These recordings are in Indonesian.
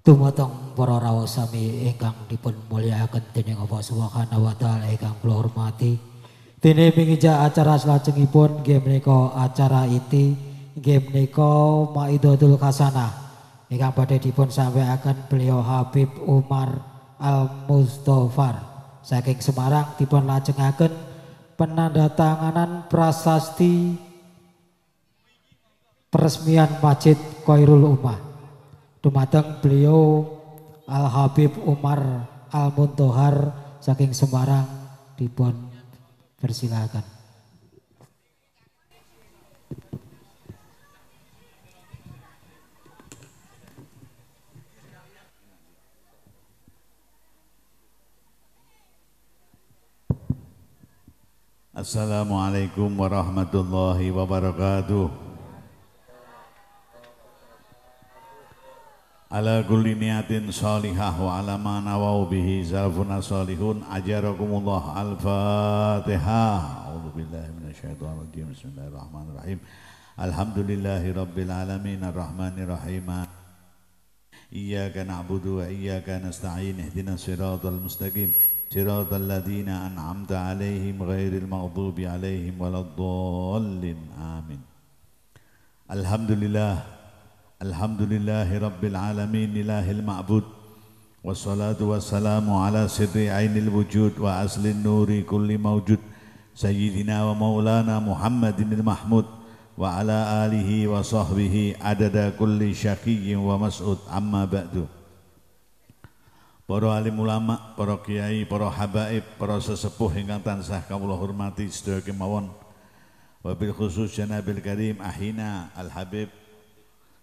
Tumatang para rawuh sami ingkang dipun mulyakaken dening Allah Subhanahu wa taala ingkang kula hormati. Dene pingija acara salajengipun nggih menika acara iti nggih menika Maidatul Hasanah ingkang badhe dipun akan beliau Habib Umar Al Mustofar saking Semarang dipun lajengaken penandatanganan prasasti peresmian Masjid Khoirul Umar. Dumateng beliau Al Habib Umar Al Muntohar saking Semarang dipun persilakan. Assalamualaikum warahmatullahi wabarakatuh. على كل نيات صالحة وعلى ما نواو به سلفنا صالحون أجركم الله الفاتحة أعوذ بالله من الشيطان الرجيم بسم الله الرحمن الرحيم الحمد لله رب العالمين الرحمن الرحيم إياك نعبد وإياك نستعين اهدنا الصراط المستقيم صراط الذين أنعمت عليهم غير المغضوب عليهم ولا الضالين آمين الحمد لله Alhamdulillahi Rabbil Alamin ilahil ma'bud Wassalatu wassalamu ala sirri ainil wujud wa aslin nuri kulli mawjud Sayyidina wa maulana Muhammadin mahmud Wa ala alihi wa sahbihi adada kulli syakiyyin wa mas'ud amma ba'du Para alim ulama, para kiai, para habaib, para sesepuh hingga tansah kawula hormati sedaya kemawon. Wabil khusus janabil karim ahina al habib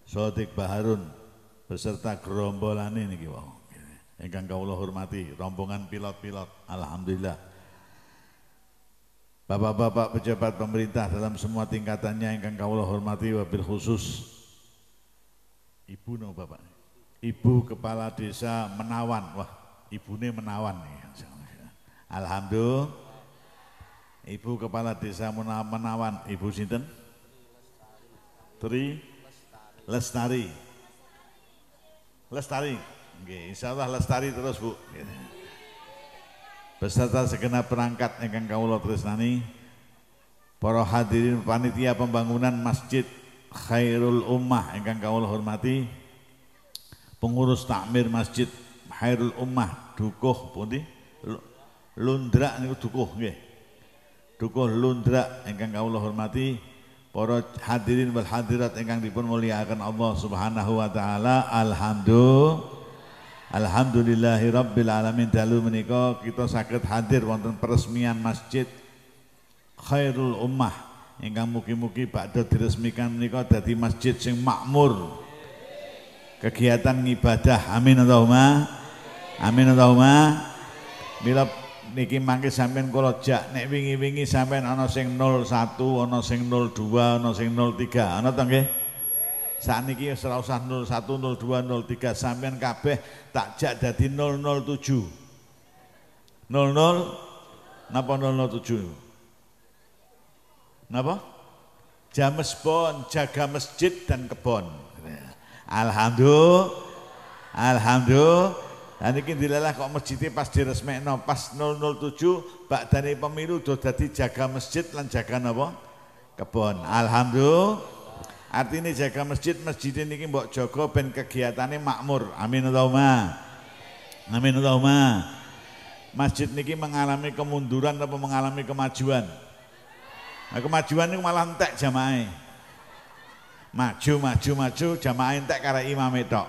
Sodik Baharun beserta gerombolan ini wow. Engkang hormati rombongan pilot-pilot alhamdulillah. Bapak-bapak pejabat pemerintah dalam semua tingkatannya engkang Allah hormati wabil khusus Ibu no Bapak. Ibu kepala desa Menawan. Wah, Ibu Nih Menawan nih. Alhamdulillah. Ibu kepala desa Menawan, Ibu sinten? Tri Lestari. Lestari. Insya Allah lestari terus, Bu. Beserta segenap perangkat kamu kawula nani. para hadirin panitia pembangunan Masjid Khairul Ummah ingkang kawula hormati, pengurus takmir Masjid Khairul Ummah Dukuh pundi? Lundra ini Dukuh Dukuh Lundra ingkang kawula hormati, para hadirin wal hadirat ingkang dipun muliakan Allah Subhanahu wa taala. Alhamdulillah. Alhamdulillahi rabbil alamin dalu menika kita sakit hadir wonten peresmian Masjid Khairul Ummah ingkang mugi-mugi badhe diresmikan menika dadi masjid sing makmur. Kegiatan ibadah, Amin Allahumma. Amin Allahumma. Bila niki mangke sampean kula jak nek wingi-wingi sampean ana sing 01, ana sing 02, ana sing 03. Ana to nggih? Saniki wis ora usah 01, 02, 03 sampean kabeh tak jak dadi 007. 00 napa 007? Napa? James Bond jaga masjid dan kebon. Alhamdulillah. Alhamdulillah. Nah ini dilalah kok masjid ini pas no, pas 007 dari pemilu do jadi jaga masjid lan jaga apa? Kebon. Alhamdulillah. Artinya jaga masjid, masjid ini mbok Joko ben kegiatannya makmur. Amin Allahumma. Amin Allahumma. Masjid ini mengalami kemunduran atau mengalami kemajuan? Nah, kemajuan ini malah entek jamaah. Maju, maju, maju, jamaah entek karena imam itu.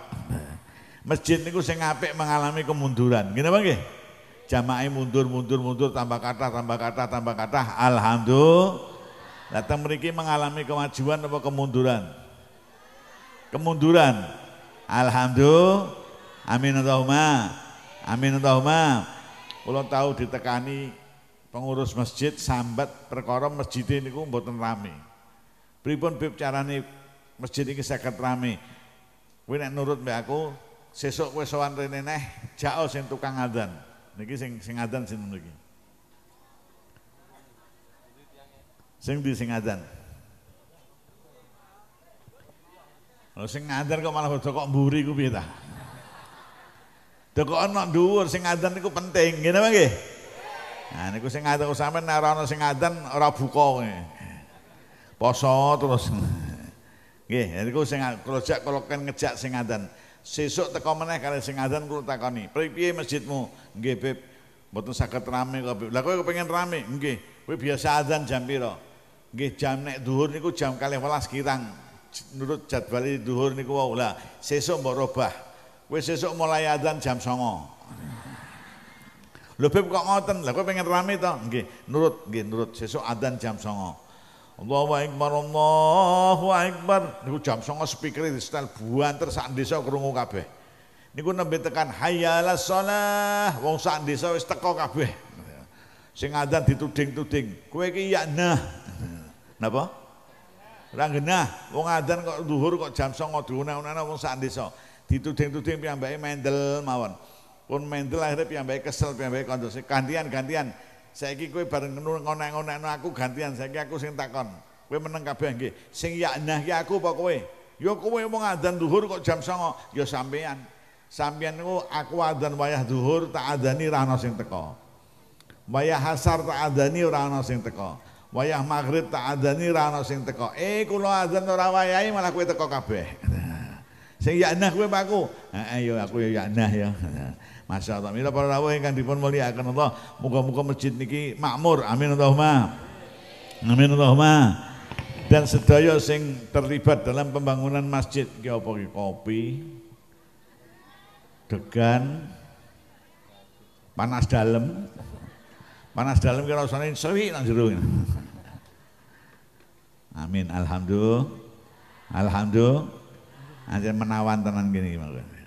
Masjid niku sing apik mengalami kemunduran. Gini bang? Jamaah mundur mundur mundur tambah kata tambah kata tambah kata. Alhamdulillah. Datang mereka mengalami kemajuan atau kemunduran? Kemunduran. Alhamdulillah. Amin Allahumma. Amin Allahumma. Kalau tahu ditekani pengurus masjid sambat perkara masjid ini ku buat rame. Pripun bib carane masjid ini sakit rame. Kuwi nek nurut mbak aku Sesok kue soan rene neh, jao sing tukang adan, Niki sing sing adzan sing niki. Sing di sing adan, Lo sing adan kok malah kok mburi ku Toko ta? Dek dhuwur sing adzan niku penting, ngene bang? nggih? Nah niku sing adzan sampean nek ora ana sing adzan ora buka kowe. Poso terus. Nggih, niku sing kula jak kula kan ngejak sing adan. sesuk teko meneh kali sing azan kula takoni. Pripiye masjidmu? Nggih, Beb. Mboten saged rame kok, Beb. Lah kowe kepengin rame? Nggih. Kowe biasa azan jam pira? Nggih, jam nek dhuwur niku jam 12 kirang. Nurut jadwal dhuwur niku wae. Lah, sesuk mbok robah. Kowe sesuk mulai azan jam 09. Lho, Beb kok ngoten? Lah kowe pengen rame to? Nggih, nurut, nggih, nurut. Sesuk azan jam 09. Allahu Akbar, Allahu Akbar. Ini jam songo speaker di setel buan tersak desa kerungu kabeh. Ini ku nembe tekan hayala sholah, wong sak desa wis teko kabeh. Sing adan dituding-tuding, kue ki ya nah. Napa? Ranggenah, wong adan kok duhur kok jam songo duhuna-unana wong sak desa. Dituding-tuding piambai mendel mawon. Pun mendel akhirnya piambai kesel, piambai kondosi. Gantian, gantian. Saiki kowe bareng ngonek-ngonekno aku gantian saiki aku sing takon. Kowe meneng kabeh nggih. Sing yaknah ki aku apa kowe? Ya kowe wong adzan zuhur kok jam 09.00 ya sampean. Sampean niku aku adzan wayah zuhur tak adzani ora ana sing teko. Wayah hasar tak adzani ora ana sing teko. Wayah maghrib tak adzani ora ana sing teko. Eh kula adzan ora wayahi malah kowe teko kabeh. sing yaknah kowe aku. Heeh ya aku ya yaknah ya. Masya Allah. Mila para rawuh yang dipun akan Allah, Muka-muka masjid niki makmur. Amin Allahumma. Amin Allahumma. Dan sedaya sing terlibat dalam pembangunan masjid ki kopi, degan, panas dalam. Panas dalam ki rasane sewi nang Amin. Alhamdulillah. Alhamdulillah. Anjen menawan tenan gini maksudnya.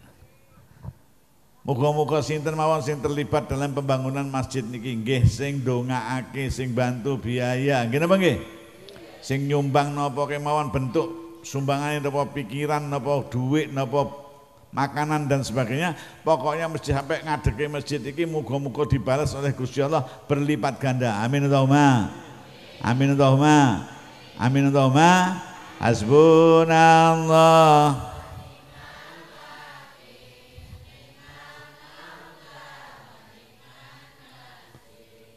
Muga-muga sinten mawon sing terlibat dalam pembangunan masjid niki nggih sing ndongaake sing bantu biaya. Nggih napa nggih? Sing nyumbang napa kemawon bentuk sumbangane napa pikiran napa duit, napa makanan dan sebagainya. Pokoknya mesti sampai ngadeke masjid iki muga-muga dibalas oleh Gusti Allah berlipat ganda. Amin Allahumma. Amin Allahumma. Amin Allahumma. Hasbunallah.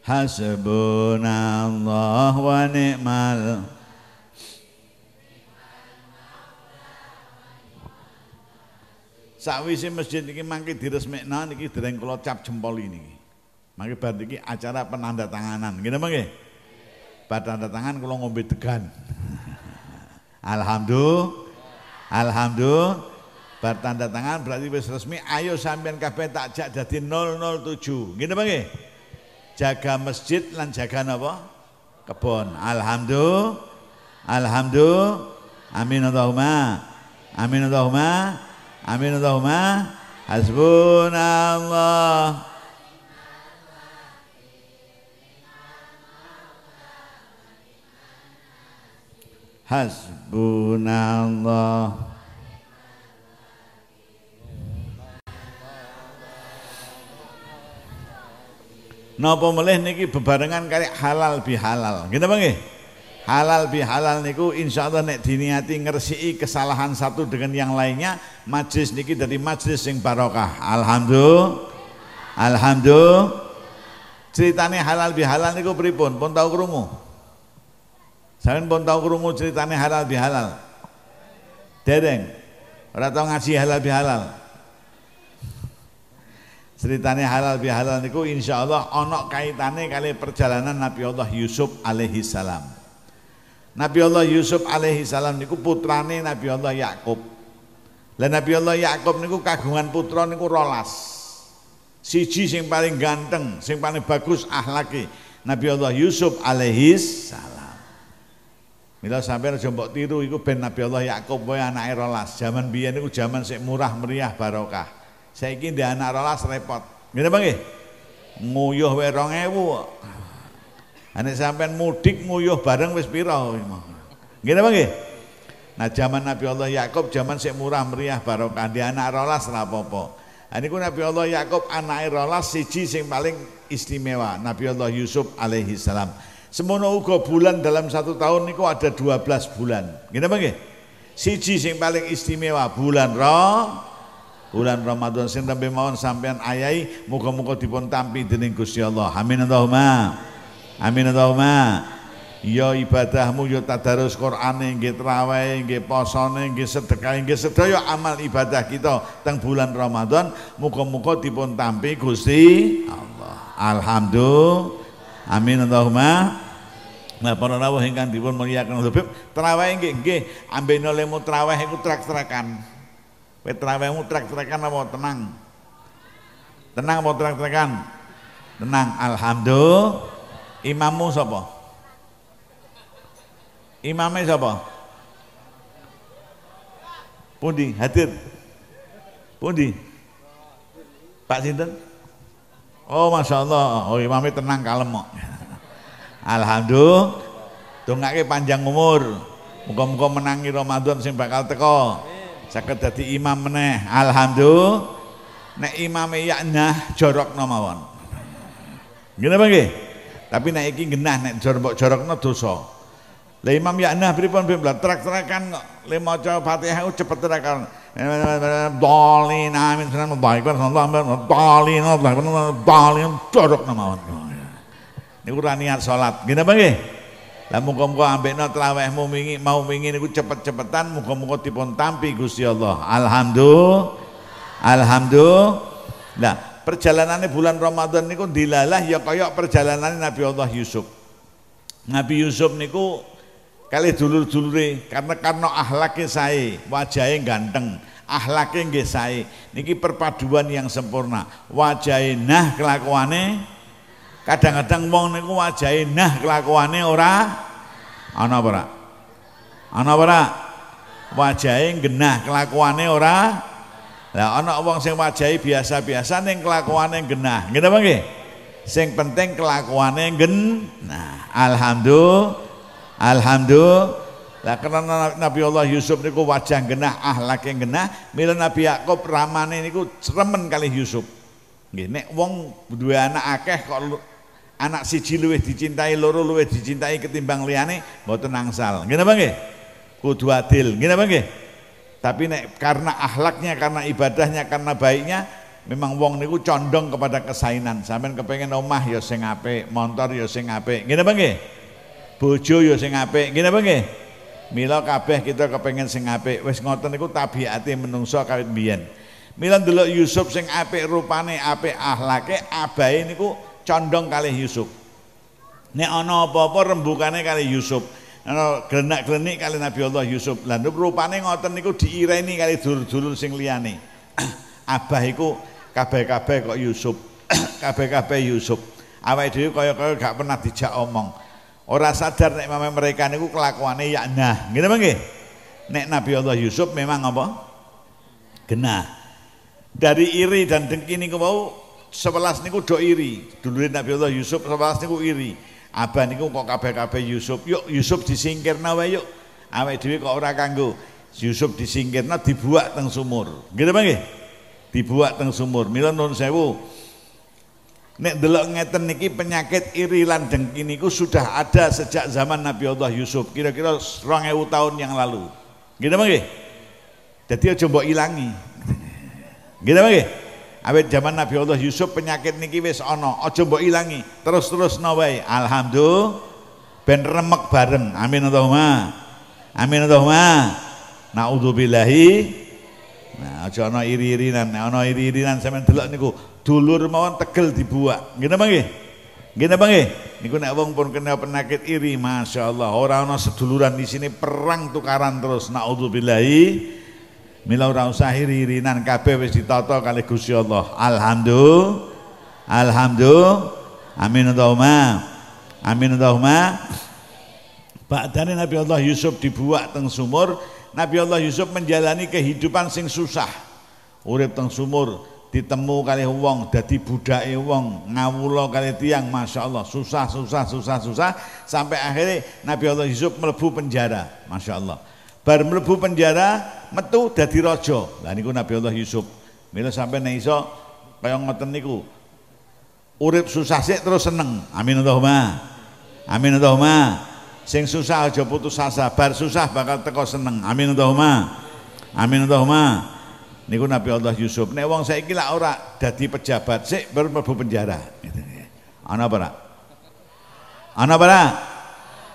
hasbunallah wa ni'mal Sakwisi masjid ini mangke diresmikna niki dereng kula cap jempol ini. Mangke bar ini acara penanda tanganan. Gini mangke. Bar tanda tangan kula ngombe degan. Alhamdulillah. Alhamdulillah. Bar tanda tangan berarti wis resmi. Ayo sampean kabeh tak jak dadi 007. Gimana mangke jaga masjid lan jaga napa kebon alhamdulillah alhamdulillah amin Allahumma amin Allahumma amin Allahumma hasbunallah hasbunallah Nopo melih niki bebarengan kali halal bihalal. Kita bangi Halal bihalal niku insya Allah nek diniati ngersi kesalahan satu dengan yang lainnya majlis niki dari majlis yang barokah. Alhamdulillah. Alhamdulillah. Ceritanya halal bihalal niku pripun? Pun tahu kerumuh. Saya pun tahu kerumuh ceritanya halal bihalal? Dereng. Ora tau ngaji halal bihalal ceritanya halal bihalal niku insya Allah onok kaitannya kali perjalanan Nabi Allah Yusuf alaihi salam. Nabi Allah Yusuf alaihi salam niku putrane Nabi Allah Yakub. Lah Nabi Allah Yakub niku kagungan putra niku rolas. Siji sing paling ganteng, sing paling bagus ahlaki Nabi Allah Yusuf alaihi salam. Mila sampai ada jombok tiru itu ben Nabi Allah Yakub boy anak rolas. Zaman biaya niku zaman sik murah meriah barokah. Saiki ndek anak rolas repot. Ngene Bang nggih? Nguyuh wae 2000. Ane sampean mudik nguyuh bareng wis pira Ngene Bang nggih? Nah zaman Nabi Allah Yakub zaman sik murah meriah barokah di anak rolas lah apa-apa. Nah, Nabi Allah Yakub anak rolas siji sing paling istimewa Nabi Allah Yusuf alaihi salam. Semono uga bulan dalam satu tahun niku ada dua belas bulan. Ngene apa nggih? Siji sing paling istimewa bulan roh bulan Ramadan sing tembe mawon sampean ayai muga-muga dipun tampi dening Gusti Allah. Amin Allahumma. Amin Allahumma. Ya ibadahmu ya tadarus Qur'ane nggih trawahe nggih posone nggih sedekahe nggih sedaya amal ibadah kita teng bulan Ramadan muga-muga dipun tampi Gusti Allah. Alhamdulillah. Amin Allahumma. Nah para rawuh ingkang dipun mulyakaken Habib, trawahe nggih nggih ambene lemu traweh iku trak-trakan. Wit trawehmu trek-trekan apa tenang? Tenang apa trek-trekan? Tenang, alhamdulillah. Imammu siapa? Imamnya siapa? Pundi hadir. Pundi? Pak Sinten? Oh Masya Allah, oh imamnya tenang kalem kok. Alhamdulillah, dongake panjang umur. Muka-muka menangi Ramadan sing bakal teko. Sakit dadi imam meneh. Alhamdulillah. Nek imame yaknah jorok nomawon, Ngene apa Tapi nek iki genah nek jorok jorok jorokno dosa. Lah imam yaknah pripun ben terak trakan kok. Le mau maca Fatihah cepet trakan. Dolin amin sunan mudhaikar sallallahu dolin dolin jorok nomawon, ini ra niat salat. Ngene apa nggih? Lah muga-muga ambekno trawehmu wingi mau wingi niku cepet-cepetan muga-muga dipun tampi Gusti Allah. Alhamdulillah. Alhamdulillah. Nah, perjalanannya bulan Ramadan niku dilalah ya koyok perjalanan Nabi Allah Yusuf. Nabi Yusuf niku kali dulur-dulure karena karena ahlaknya saya wajahnya ganteng ahlaknya nggih saya niki perpaduan yang sempurna wajahnya nah kelakuannya Kadang-kadang wong niku wajahe nah kelakuane ora ana apa ora? Ana apa ora? Wajahe genah kelakuane ora. Lah ana wong sing wajahe biasa-biasa ning kelakuane genah. Ngene apa nggih? Sing penting kelakuane genah. Alhamdulillah. Alhamdulillah. Lah karena Nabi Allah Yusuf niku wajah genah, ahlak yang genah, mila Nabi Yakub ramane niku remen kali Yusuf. Nggih nek wong duwe anak akeh kok anak si luwih dicintai loro luwih dicintai ketimbang liyane mboten angsal ngene apa nggih kudu adil ngene apa nggih tapi nek karena ahlaknya, karena ibadahnya karena baiknya memang wong niku condong kepada kesainan sampean kepengen omah ya sing apik motor ya sing apik ngene apa nggih bojo ya sing apik ngene apa nggih mila kabeh kita kepengen sing apik wis ngoten niku tabiate menungso kawit biyen mila ndelok Yusuf sing apik rupane apik akhlake ini niku condong kali Yusuf. Nek ana apa-apa rembukane kali Yusuf. Ana grenak-grenik kali Nabi Allah Yusuf. Lah rupane ngoten niku diireni kali dulur-dulur sing liyane. Abah iku kabeh-kabeh kok Yusuf. kabeh-kabeh Yusuf. Awake dhewe kaya-kaya gak pernah dijak omong. Ora sadar nek mame mereka niku kelakuane ya nah. Ngene mengge? Nek Nabi Allah Yusuf memang apa? Genah. Dari iri dan dengki niku wau sebelas niku do iri. dulu Nabi Allah Yusuf sebelas niku iri. Abah niku kok kabeh-kabeh Yusuf. Yuk Yusuf disingkir nawe yuk. awe dewi kok ora kanggo. Yusuf disingkir nah dibuat teng sumur. gitu bang Dibuat teng sumur. Mila nun sewu. Nek delok ngeten niki penyakit iri lan dengki niku sudah ada sejak zaman Nabi Allah Yusuf. Kira-kira 2000 tahun yang lalu. gitu bang Jadi Dadi aja mbok ilangi. Nggih apa awet zaman Nabi Allah Yusuf penyakit niki wis ono ojo mbok ilangi terus-terus nawai alhamdulillah ben remek bareng amin Allahumma amin Allahumma naudzubillahi nah ojo ana iri-irinan nah, ana iri-irinan sampean delok niku dulur mawon tegel dibuak ngene mangke ngene mangke niku nek wong pun kena penyakit iri masya masyaallah ora ana seduluran di sini perang tukaran terus naudzubillahi Mila ora usah iri-irinan kabeh wis ditata kali Gusti Allah. Alhamdulillah. Alhamdulillah. Amin Allahumma. Amin Allahumma. Ba'dane Nabi Allah Yusuf dibuat teng sumur, Nabi Allah Yusuf menjalani kehidupan sing susah. Urip teng sumur, ditemu kali wong dadi budake wong ngawula kali tiang Masya Allah susah susah susah susah sampai akhirnya Nabi Allah Yusuf melebu penjara Masya Allah bar mlebu penjara metu dadi raja lah niku Nabi Allah Yusuf mila sampai nek iso kaya ngoten niku urip susah sik terus seneng amin Allahumma amin Allahumma sing susah aja putus asa bar susah bakal teko seneng amin Allahumma amin Allahumma niku Nabi Allah Yusuf nek wong saiki lak ora dadi pejabat sik bar mlebu penjara gitu. Ya. ana apa ana apa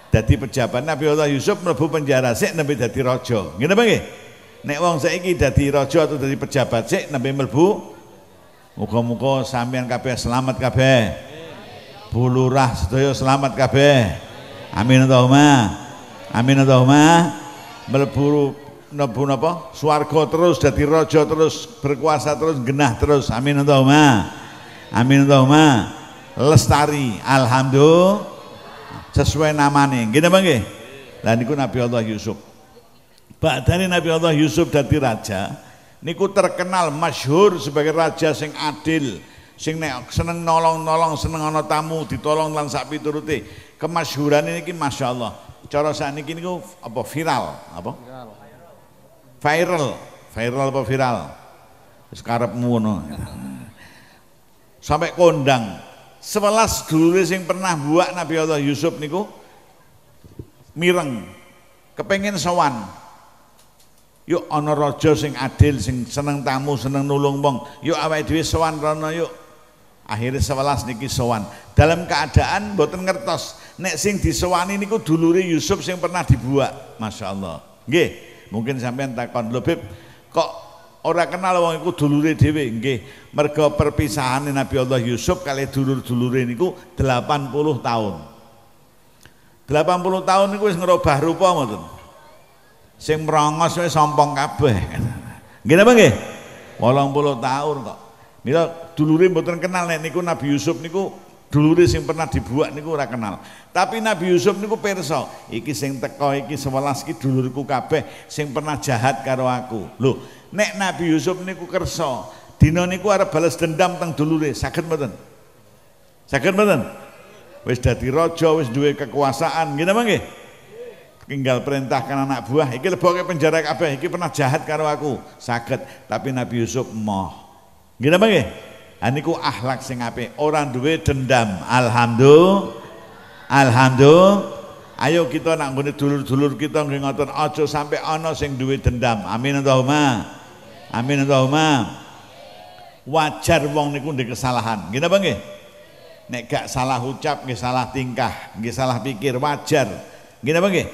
dadi pejabat Nabi Allah Yusuf mlebu penjara sik nabi dadi raja ngene apa nggih nek wong saiki dadi raja atau dadi pejabat sik nembe mlebu muga-muga sampean kabeh selamat kabeh bulurah sedaya selamat kabeh amin Allahumma amin Allahumma mlebu nebu napa swarga terus dadi raja terus berkuasa terus genah terus amin Allahumma amin Allahumma lestari alhamdulillah sesuai namanya, gini napa nggih? Lah niku Nabi Allah Yusuf. Badane Nabi Allah Yusuf dadi raja niku terkenal masyhur sebagai raja sing adil, sing seneng nolong-nolong, seneng ana tamu ditolong lan sak piturute. Kemasyhuran ini Masya Allah. Cara ini niku apa viral, apa? Viral. Viral apa viral? Sekarepmu ngono. Sampai kondang sewelas dulure sing pernah buat Nabi Allah Yusuf niku mireng kepengen sowan yuk ana raja sing adil sing seneng tamu seneng nulung wong yuk awake dhewe sowan rono yuk akhirnya sebelas niki sowan dalam keadaan boten ngertos nek sing disowani niku dulure Yusuf sing pernah dibuat, Masya Allah nggih mungkin sampean takon lho kok ora kenal wong iku dulure dhewe nggih merga perpisahan Nabi Allah Yusuf kali dulur-dulure niku 80 tahun 80 tahun niku wis ngerubah rupa mboten sing merongos wis sompong kabeh nggih napa nggih 80 tahun kok mila dulure mboten kenal nek niku Nabi Yusuf niku Dulure sing pernah dibuat niku ora kenal. Tapi Nabi Yusuf niku pirsa, iki sing teko iki 11 iki dulurku kabeh sing pernah jahat karo aku. Lho, nek Nabi Yusuf niku kersa, dina niku arep balas dendam teng dulure, saged mboten? Saged mboten? Wis dadi raja, wis duwe kekuasaan, ngene mangke? tinggal perintahkan anak buah iki leboke penjara kabeh iki pernah jahat karo aku saged tapi Nabi Yusuf moh ngene mangke niku akhlak sing apik, ora duwe dendam. Alhamdulillah. Alhamdulillah. Ayo kita nak nggone dulur-dulur kita nggih ngoten aja sampe ana sing duwe dendam. Amin Allahumma. Amin Allahumma. Wajar wong niku ndek kesalahan. Gini napa nggih? Nek gak salah ucap nggih salah tingkah, nggih salah pikir wajar. Gini napa nggih?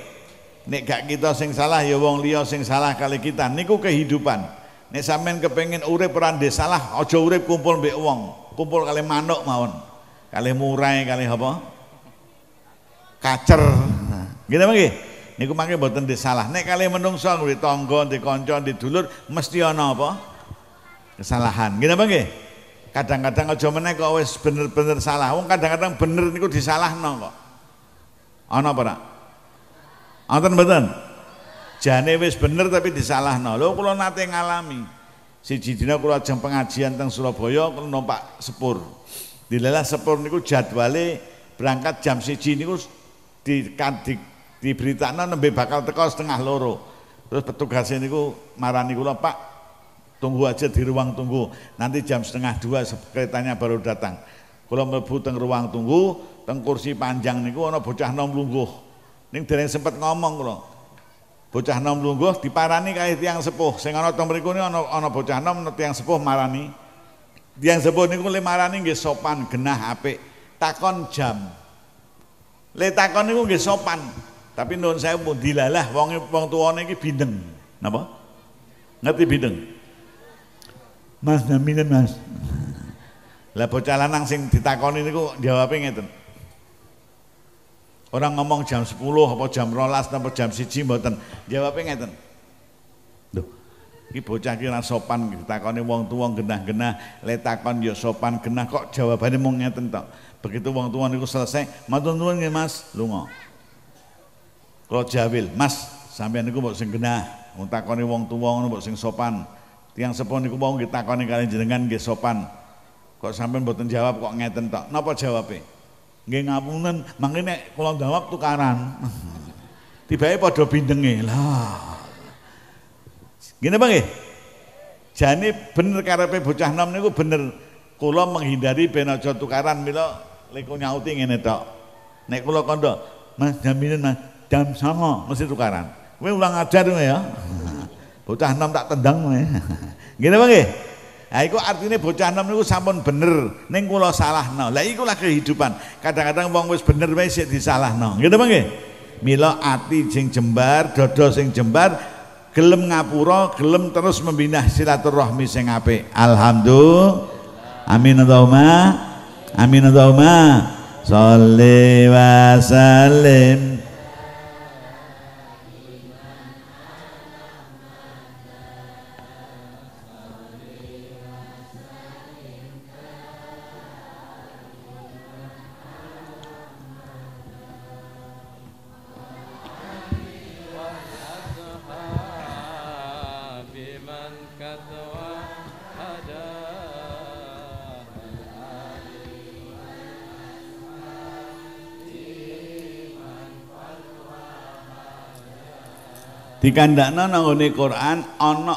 Nek gak kita sing salah ya wong liya sing salah kali kita niku kehidupan. Nek sampean kepengin urip ora salah, aja urip kumpul mbek wong, kumpul kali manuk mawon. Kali murai, kali apa? Kacer. Nah, gitu mangke. Niku mangke mboten salah. Nek kali menungso di tangga, di kanca, di dulur mesti ana apa? Kesalahan. Gitu mangke. Kadang-kadang aja meneh kok wis bener-bener salah. Wong kadang-kadang bener niku disalahno kok. Ana apa ora? Wonten mboten? jane wis bener tapi disalahno lho kula nate ngalami siji dina kula ajeng pengajian teng Surabaya kula numpak sepur dilalah sepur niku jadwale berangkat jam siji niku di kan di diberitana nembe bakal teko setengah loro terus petugasnya niku marani kula Pak tunggu aja di ruang tunggu nanti jam setengah dua keretanya baru datang kalau mlebu teng ruang tunggu teng kursi panjang niku ana bocah nom lungguh ning dereng sempat ngomong kula Bocah nom lungguh diparani kali tiang sepuh. Sing ana teng mriku ana ana bocah nom tiang sepuh marani. Tiang sepuh niku le marani nggih sopan genah apik. Takon jam. Le takon niku nggih sopan. Tapi nuwun saya pun dilalah wong wong tuane iki bindeng. Napa? Ngerti bindeng? Mas naminen Mas. Lah bocah lanang sing ditakoni niku jawabnya ngeten. Orang ngomong jam 10 apa jam rolas apa jam siji mboten. Jawabe ngeten. Ibu iki bocah kita ora sopan ditakoni wong tuwa genah-genah, le takon ya sopan genah kok jawabane mung ngeten tok. Begitu wong tuwa niku selesai, matur nuwun nggih Mas, lunga. Kalau jawil, Mas, sampean niku mbok sing genah, wong takoni wong tuwa ngono mbok sing sopan. Tiang sepon niku kita ditakoni kali jenengan nggih sopan. Kok sampean mboten jawab kok ngeten tok. Napa jawabnya? nggih ngapunten mangke nek kula jawab tukaran tibake padha bindenge lah Gini bang nggih jane bener karepe bocah nom niku bener kula menghindari ben aja tukaran mila leko nyauti ngene tok nek kula kandha Mas jaminan Mas jam sama mesti tukaran kowe ulang ajar ya bocah nom tak tendang kowe ya. Gini apa nggih Ha iku artinya bocah enam niku sampun bener ning salah salahno. Lah iku lah kehidupan. Kadang-kadang wong wis bener wae sik disalahno. gitu mangke. milo ati sing jembar, dodo sing jembar, gelem ngapuro gelem terus membina silaturahmi sing ape Alhamdulillah. Amin Allahumma. Amin Allahumma. Dikandakna nanggone Quran ana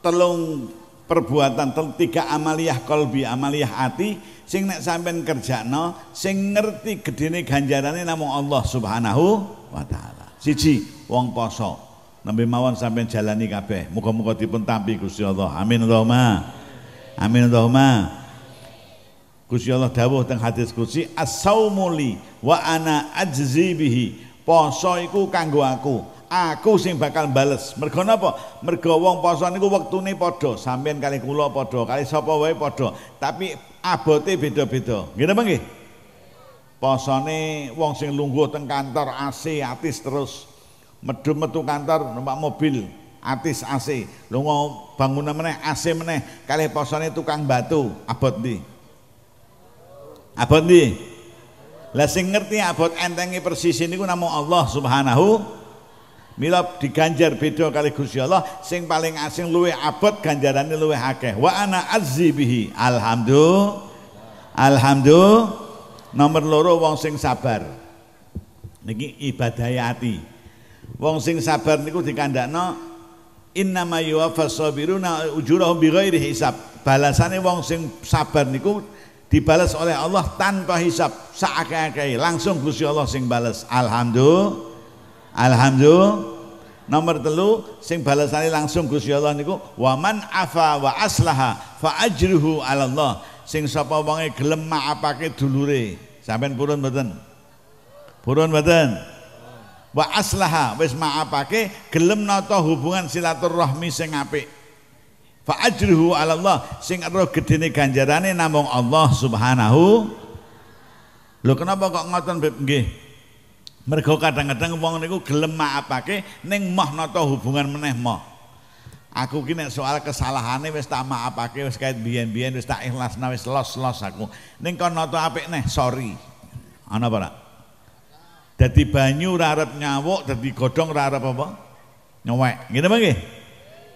telung perbuatan telung tiga amaliyah kolbi amaliyah hati, sing nek sampean kerjakno sing ngerti gedene ganjarane namung Allah Subhanahu wa taala. Siji wong poso. Nembe mawon sampean jalani kabeh. Muga-muga dipun tampi Gusti Allah. Amin Allahumma. Amin Allahumma. Gusti Allah dawuh teng hadis kursi as-saumuli wa ana ajzi bihi. Poso iku kanggo aku aku sing bakal bales. Mergo napa? Mergo wong poso niku wektune padha, sampean kali kula padha, kali sapa wae padha, tapi abote beda-beda. Ngene apa nggih? Posone wong sing lungguh teng kantor AC atis terus medhu metu kantor numpak mobil atis AC. Lunga bangunan meneh AC meneh, kali posone tukang batu, abot ndi? Abot ndi? Lah sing ngerti abot entengi persis niku namung Allah Subhanahu Mila diganjar beda kali Gusti Allah sing paling asing luwe abot ganjarane luwe akeh. Wa ana azzi bihi. Alhamdulillah. Alhamdulillah. Nomor loro wong sing sabar. Niki ibadah ati. Wong sing sabar niku dikandakno innama yuwaffas sabiruna ujurahum bighairi hisab. Balasane wong sing sabar niku dibalas oleh Allah tanpa hisab. Saakeh-akeh langsung Gusti Allah sing balas. Alhamdulillah. Alhamdulillah. Nomor telu sing balasane langsung Gusti Allah niku waman afa wa aslaha fa ajruhu ala Allah. Sing sapa wonge gelem maapake dulure. Sampeyan purun mboten? Purun mboten? Wa aslaha wis maapake gelem nata hubungan silaturahmi sing apik. Fa ajruhu ala Allah sing ero gedene ganjarane namung Allah Subhanahu. Lho kenapa kok ngoten nggih? Mergo kadang-kadang wong niku gelem maafake ning moh nata hubungan meneh moh. Aku ki nek soal kesalahane wis tak maafake wis kait biyen-biyen wis tak ikhlasna wis los-los aku. Ning kon nata apik neh, sorry. Ana apa ora? Dadi banyu ora arep nyawuk, dadi godhong ora arep apa? Nyewek. Ngene mengki.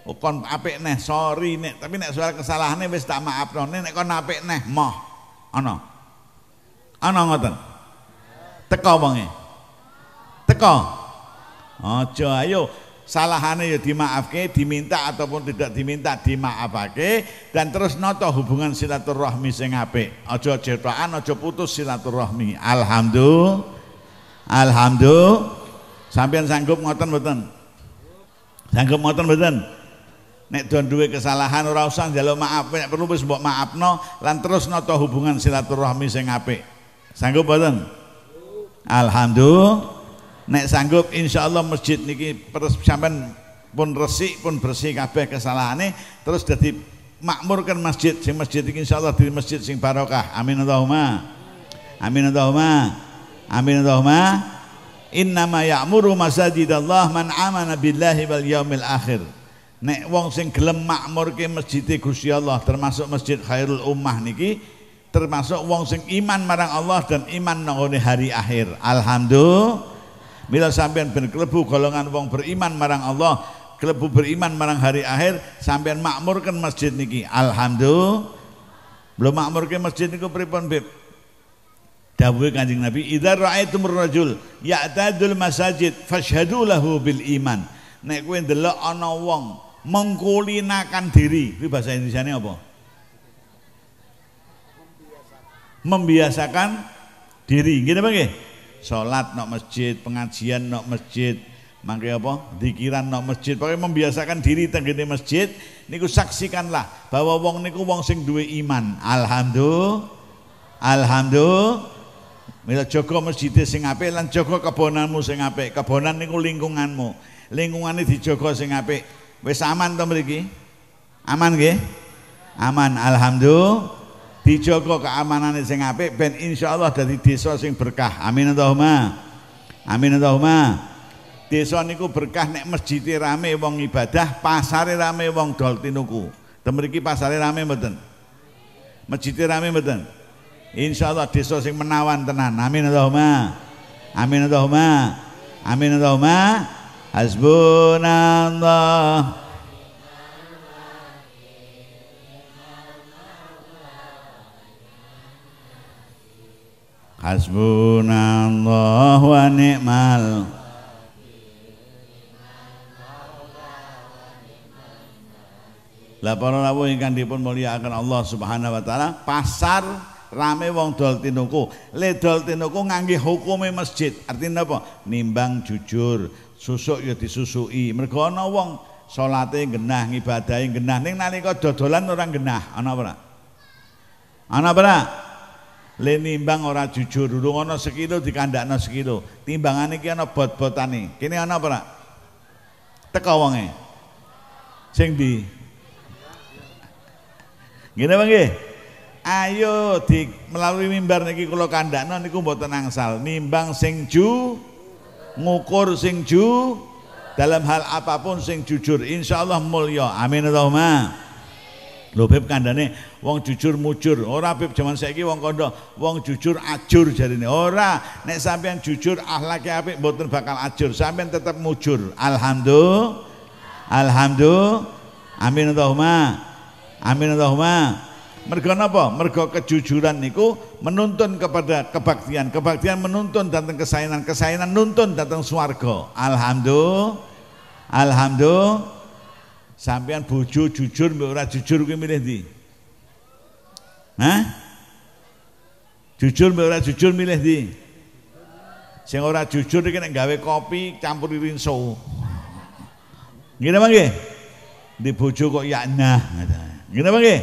Oh, kon apik neh, sorry nek. Tapi nek soal kesalahane wis tak maafno, nek kon apik neh moh. Ana. Ana ngoten. Teka wonge teko aja ayo salahane ya dimaafke diminta ataupun tidak diminta dimaafake dan terus noto hubungan silaturahmi sing apik aja cetokan ojo putus silaturahmi alhamdulillah alhamdulillah sampean sanggup ngoten mboten sanggup ngoten mboten nek don duwe kesalahan ora usah njaluk maaf nek perlu wis mbok maafno lan terus noto hubungan silaturahmi sing apik sanggup mboten alhamdulillah nek sanggup insya Allah masjid niki sampean pun resik pun bersih kabeh kesalahane terus jadi makmurkan masjid sing masjid ini insya Allah di masjid sing barokah amin Allahumma amin Allahumma amin Allahumma innama ya'muru masajidallah man amana billahi wal yaumil akhir nek wong sing gelem ke masjid Gusti Allah termasuk masjid Khairul Ummah niki termasuk wong sing iman marang Allah dan iman nang hari akhir alhamdulillah Mila sampean ben kelebu golongan wong beriman marang Allah, kelebu beriman marang hari akhir, sampean makmurkan masjid niki. Alhamdulillah. Belum makmurkan masjid niku pripun, Bib? Dawuh Kanjeng Nabi, "Idza ra'aitum rajul ya'tadul masajid fashhadu lahu bil iman." Nek kowe ndelok ana wong mengkulinakan diri, kuwi bahasa Indonesianya apa? Membiasakan diri. Gini apa salat nok masjid, pengajian nok masjid. Mangke apa? Dikiran nok masjid. Pokoke membiasakan diri teng masjid, niku saksikanlah bahwa wong niku wong sing duwe iman. Alhamdulillah. Alhamdulillah. Mila masjid sing apik lan jaga kebonanmu sing apik. Kebonan niku lingkunganmu. Lingkungane dijaga sing apik. Wis aman to mriki? Aman nggih? Aman alhamdulillah. dijogo di sing apik ben insyaallah dari desa sing berkah amin Allahumma amin Allahumma desa niku berkah nek masjidnya rame wong ibadah pasare rame wong dol tinuku temeriki pasare rame mboten masjidnya rame mboten insyaallah desa sing menawan tenan amin Allahumma amin Allahumma amin Allahumma hasbunallah Hasbunallah wa ni'mal Lah para rawuh ingkang dipun mulyakaken Allah Subhanahu wa taala, pasar rame wong dol tinuku. Le dol tinuku ngangge hukume masjid. Artinya apa? Nimbang jujur, susuk ya disusui. Mergo ana wong salate genah, ngibadahe genah. Ning nalika dodolan orang genah, ana apa ora? Ana apa Le nimbang ora jujur, durung ana sekilo dikandakno sekilo. Timbangane iki ana bot-botane. Kene ana apa ora? Teka wonge. Sing ndi? Ngene mangke. Ayo di melalui mimbar niki kandak kandakno niku mboten angsal. Nimbang sing ju, ngukur sing ju, dalam hal apapun sing jujur insyaallah mulio. Amin Allahumma. Lho Beb kandhane wong jujur mujur. Ora Beb jaman saiki wong kondo wong jujur ajur jarine. Ora, nek sampean jujur akhlake apik mboten bakal ajur. Sampean tetap mujur. Alhamdulillah. Alhamdulillah. Amin Allahumma. Amin Allahumma. Mergo napa? Mergo kejujuran niku menuntun kepada kebaktian. Kebaktian menuntun datang kesayangan, kesayangan nuntun datang swarga. Alhamdulillah. Alhamdulillah sampean bojo jujur mbok ora jujur kuwi milih ndi? Hah? Jujur mbok ora jujur milih ndi? Sing ora jujur iki nek gawe kopi campur so. Ngene apa nggih? Di bojo kok nah. Ngene apa nggih?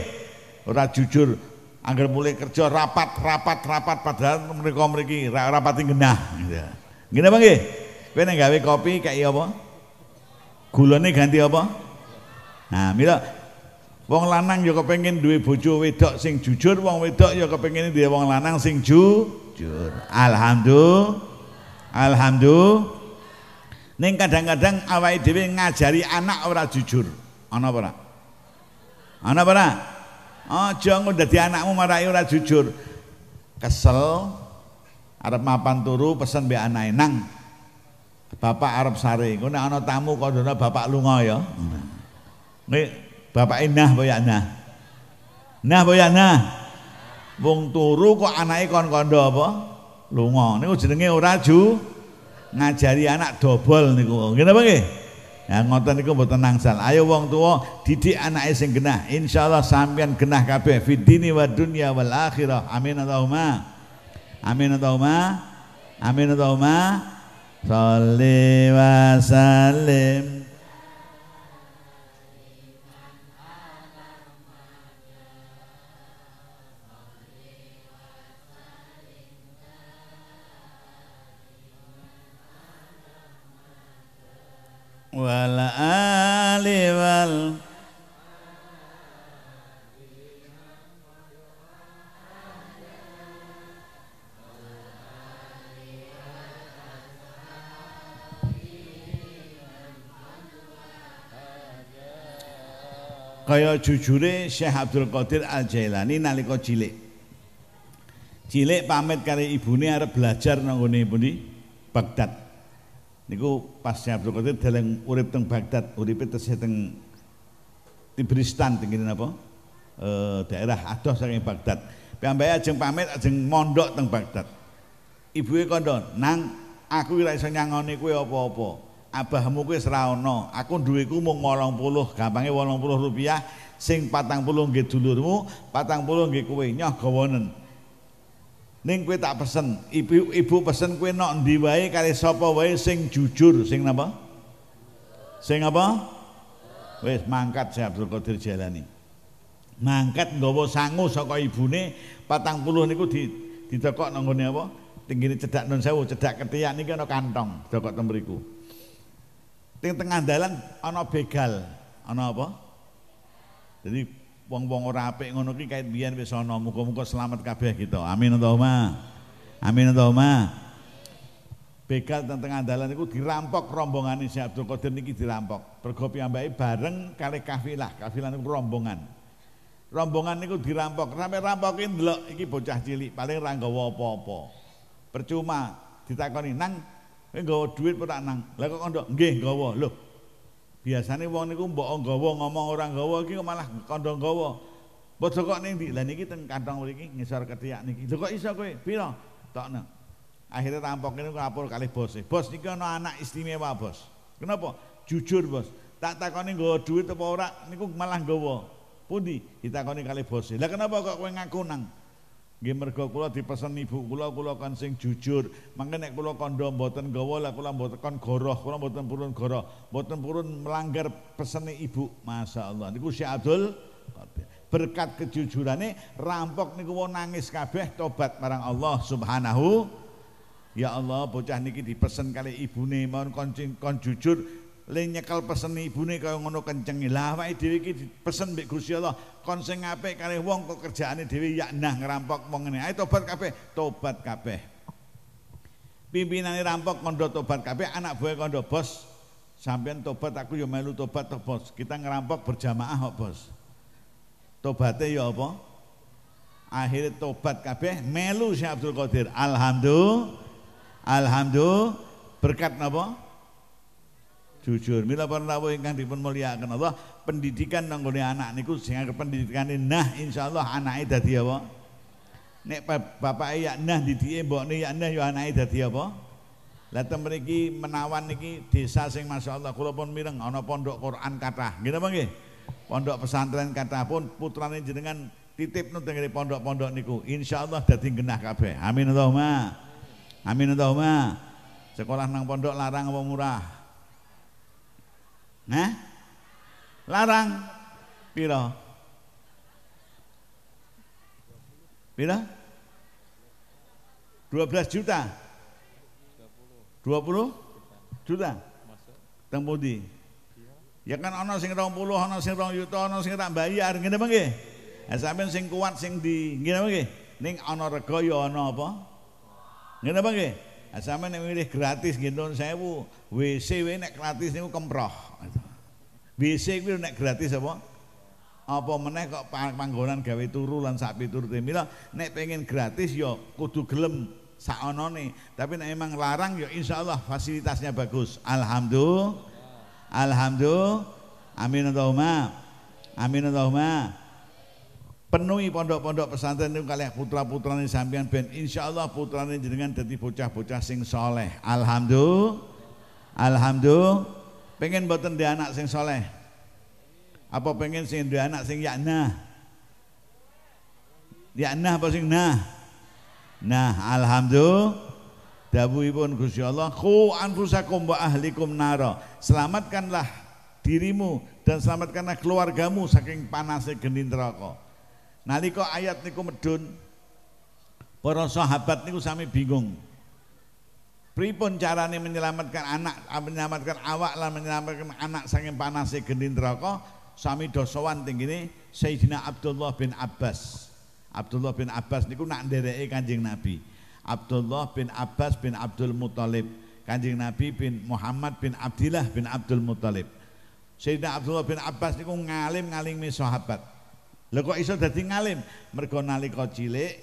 Ora jujur anggar mulai kerja rapat rapat rapat padahal mereka rapat ini genah. gini apa nggih? gue nek gawe kopi kayak apa? gulonnya ganti apa? Nah, mila wong lanang ya kepengin duwe bojo wedok sing jujur, wong wedok ya kepengin duwe wong lanang sing jujur. Alhamdulillah. Alhamdulillah. Ning kadang-kadang awake dhewe ngajari anak ora jujur. Ana apa ora? Ana apa ora? Aja oh, dadi anakmu marai ora jujur. Kesel arep mapan turu pesen mbek anake nang. Bapak arep sare. Engko nek ana tamu kodono bapak lunga ya. Hmm. Nih, bapak nah boyak nah. Nah boyak nah. Wong turu kok anake ikon kondo apa? Lunga. Niku jenenge ora ju ngajari anak dobol niku. Ngene apa nggih? Ya ngoten niku mboten nangsal. Ayo wong tua didik anake sing genah. Insyaallah sambian genah kabeh fidini wa dunya wal akhirah. Amin Allahumma. Amin Allahumma. Amin Allahumma. Salli wa sallim Wala ali wal kaya jujure Syekh Abdul Qadir Al Jailani nalika cilik. Cilik pamit kare ibune arep belajar nang ngene pundi Baghdad. niku pas Abdul Qadir dalang urip teng Baghdad uripe tesih teng Tibristan teng apa e, eh, daerah adoh saking Baghdad piambae ajeng pamit ajeng mondok teng Baghdad ibuke kandha nang aku ora iso nyangoni kowe apa-apa abahmu kowe ora ana aku duweku mung 80 gampange 80 rupiah sing 40 nggih dulurmu 40 nggih kowe nyoh gawonen Ning kowe tak pesen, ibu-ibu pesen kowe nok ndi wae kare sapa wae sing jujur, sing napa? Sing apa? Wis mangkat Syekh Abdul Qadir Jailani. Mangkat nggawa sangu saka ibune 40 niku di didekok nang ngene apa? Tinggine cedak nun sewu, cedak ketiak niki ana kantong, dekok teng mriku. Ting tengah dalan ana begal, ana apa? Jadi wong-wong ora apik ngono ki kae biyen wis ana muga-muga selamat kabeh gitu. Amin Allahumma. Amin Allahumma. Begal dan tengah dalan itu dirampok rombongan ini si Abdul Qadir niki dirampok. Pergopi ambai bareng kali kafilah, kafilah itu rombongan. Rombongan itu dirampok, rame rampokin lo, iki bocah cilik paling rangga wopo apa Percuma ditakoni nang, ini gawa duit pun tak nang. Lah kok kondok, nggih gawa, lho. biasanya wong niku mbok nggawa ngomong orang nggawa iki kok malah kandha gawa. Bodho kok ning ndi? Lah niki teng kantong mriki ngisor ketiak niki. Lho kok iso kowe? Pira? Tokne. Akhire rampok ngene lapor kali bos. E. Bos niki ana anak istimewa, Bos. Kenapa? Jujur, Bos. Tak takoni nggawa dhuwit apa ora niku malah nggawa. Pundi? Ditakoni kali bos. E. Lah kenapa kok kowe ngaku nang? Nggih kula dipesen ibu kula kula kan sing jujur. Mangke nek kula kandha mboten gawa lah kula mboten kon goroh, kula mboten purun goroh, mboten purun melanggar pesene ibu. Masya Allah niku Syekh Abdul berkat kejujurane rampok niku wong nangis kabeh tobat marang Allah Subhanahu Ya Allah bocah niki dipesen kali ibune mohon kon jujur le nyekel pesen ibune kaya ngono kenceng lah awake dhewe iki dipesen mbek Gusti Allah kon sing apik kare wong kok kerjaane dhewe ya nah ngerampok wong ngene ayo tobat kabeh tobat kabeh pimpinane rampok kondo tobat kabeh anak buah kondo bos sampean tobat aku yo melu tobat to bos kita ngerampok berjamaah kok bos tobatnya yo apa akhirnya tobat kabeh melu si Abdul Qadir alhamdulillah alhamdulillah berkat napa no jujur mila para rawuh ingkang dipun mulyakaken Allah pendidikan nanggone anak niku sing pendidikane nah insyaallah anake dadi apa nek bapak e yak nah didike mbokne ya nah yo ya anake dadi apa lah ten mriki menawan niki desa sing masyaallah kula pun mireng ana pondok Quran kathah nggih napa nggih pondok pesantren kathah pun putrane jenengan titip nuteng pondok-pondok niku insyaallah dadi genah kabeh amin Allahumma amin Allahumma sekolah nang pondok larang apa murah Nah, larang piro? Piro? belas juta. dua puluh juta. Teng pundi? Ya kan ana sing rong 20, ana sing rong juta, ana sing tak bayar, ngene apa nggih? Ya sing kuat sing di ngene apa nggih? Ning ana rega ya ono apa? Ngene apa nggih? Ya sampean nek milih gratis nggih 1000, WC wae nek gratis niku kemproh. WC kuwi nek gratis apa? Apa meneh kok panggonan gawe turu lan sak piturute. Mila nek pengen gratis ya kudu gelem sak Tapi nek emang larang ya insyaallah fasilitasnya bagus. Alhamdulillah. Alhamdulillah. Amin Allahumma. Amin Allahumma. Penuhi pondok-pondok pesantren itu kalian putra-putrane sampean ben insyaallah putrane jenengan dadi bocah-bocah sing soleh. Alhamdulillah. Alhamdulillah. Pengen boten di anak sing soleh? Apa pengen sing di anak sing yakna? Yakna apa sing nah? Nah, alhamdulillah. Dawuhipun Gusti Allah, ku anfusakum wa ahlikum nara." Selamatkanlah dirimu dan selamatkanlah keluargamu saking panasnya geni neraka. Nalika ayat niku medun, para sahabat niku sami bingung. Pripun carane menyelamatkan anak, menyelamatkan awak lah menyelamatkan anak saking panase gendin neraka sami dosowan tinggine Sayyidina Abdullah bin Abbas. Abdullah bin Abbas niku nak ndereke Kanjeng Nabi. Abdullah bin Abbas bin Abdul Muthalib. Kanjeng Nabi bin Muhammad bin Abdullah bin Abdul Muthalib. Sayyidina Abdullah bin Abbas niku ngalim mi sahabat. Lha kok iso dadi ngalim? Mergo nalika cilik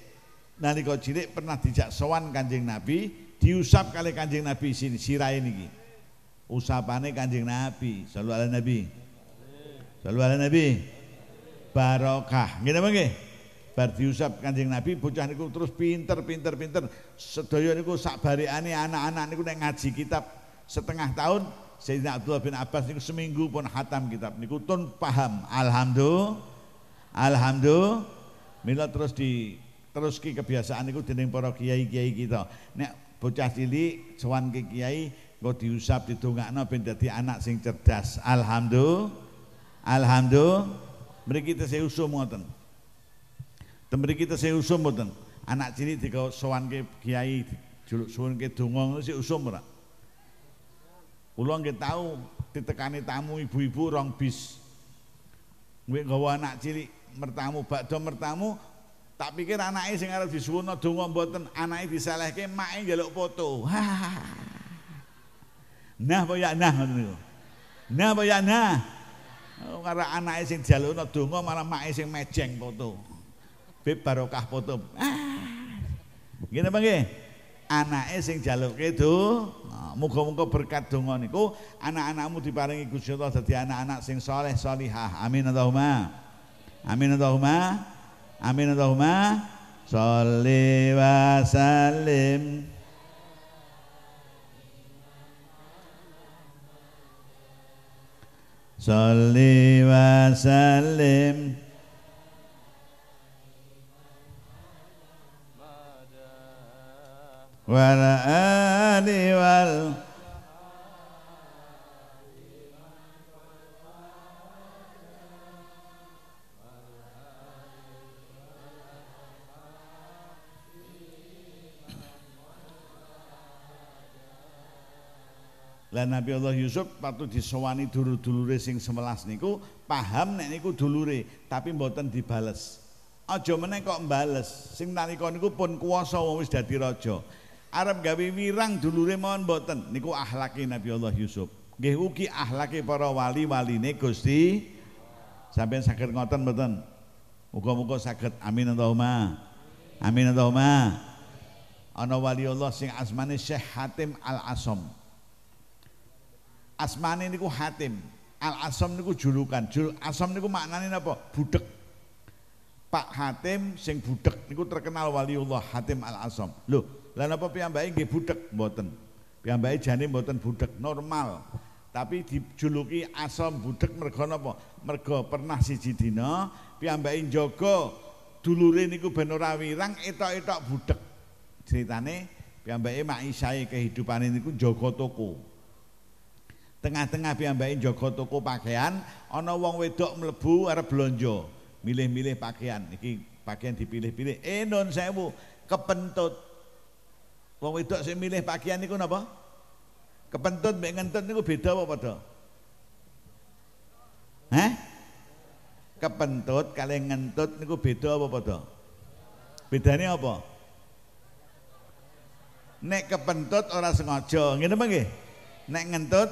nalika cilik pernah dijak sowan Kanjeng Nabi diusap kali kanjeng Nabi sini sirai niki. Usapane kanjeng Nabi, selalu ala Nabi. Selalu ala Nabi. Barokah. Ngene bang Bar diusap kanjeng Nabi bocah niku terus pinter pinter pinter. sedoyo niku sakbari ani anak-anak niku nek ngaji kitab setengah tahun Sayyidina Abdullah bin Abbas niku seminggu pun hatam kitab niku tun paham. Alhamdulillah. Alhamdulillah. Mila terus di terus ki kebiasaan niku dening para kiai-kiai kita. Nek bocah cilik sowan ke kiai engko diusap di didongakno ben dadi anak sing cerdas. Alhamdulillah. Alhamdulillah. Mriki tesih usum ngoten. Ten kita tesih usum mboten. Anak cilik digawa sowan ke kiai juluk suwun ke lu si usum ora. Kula nggih tau ditekani tamu ibu-ibu rong bis. gue gawa anak cili mertamu bakdo mertamu Tak pikir anaknya sing arep disuwono donga mboten, anaknya disalehke make njaluk foto. nah apa ya nah ngoten niku. Nah apa ya nah. Oh, karena anaknya jaluk jalukno donga malah make sing mejeng foto. Beb barokah foto. Ah. Gini bang? apa nggih? Anake sing jaluke do, muka nah, muka berkat donga niku anak-anakmu diparingi Gusti Allah dadi anak-anak sing saleh salihah. Amin Allahumma. Amin Allahumma. Amin Allahumma Salli wa salim Salli wa salim wa ala alihi alihi Lah Nabi Allah Yusuf patu disewani dulur-dulure sing 11 niku paham nek niku dulure, tapi mboten dibales. Aja meneh kok mbales. Sing nalika niku pun kuwasa wis dadi raja. Arab gawe wirang dulure mohon mboten niku akhlaki Nabi Allah Yusuf. Nggih ugi akhlaki para wali-waline Gusti. Sampeyan saged ngoten mboten? Muga-muga saged. Amin Allahumma. Amin Allahumma. Ana wali Allah sing asmane Syekh Hatim Al-Asom. asmane niku Hatim. Al Asam niku julukan. Jul Asam niku maknane napa? Budek. Pak Hatim sing budek niku terkenal waliullah Hatim Al Asam. Lho, lha napa piyambake nggih budek mboten? Piyambake jane mboten budek normal. Tapi dijuluki Asam budek mergo napa? Mergo pernah siji dina piyambake njogo dulure niku ben ora wirang etok-etok budek. Ceritane piyambake mak isae kehidupane niku njogo toko. tengah-tengah piyambake njogo toko pakaian ana wong wedok mlebu arep blonjo milih-milih pakaian iki pakaian dipilih-pilih eh non sewu kepentut wong wedok sing milih pakaian niku napa kepentut mbek ngentut niku beda apa padha Hah? Kepentut kalian ngentut niku beda apa padha? Bedane apa? Nek kepentut ora sengaja, ngene mengge. Nek ngentut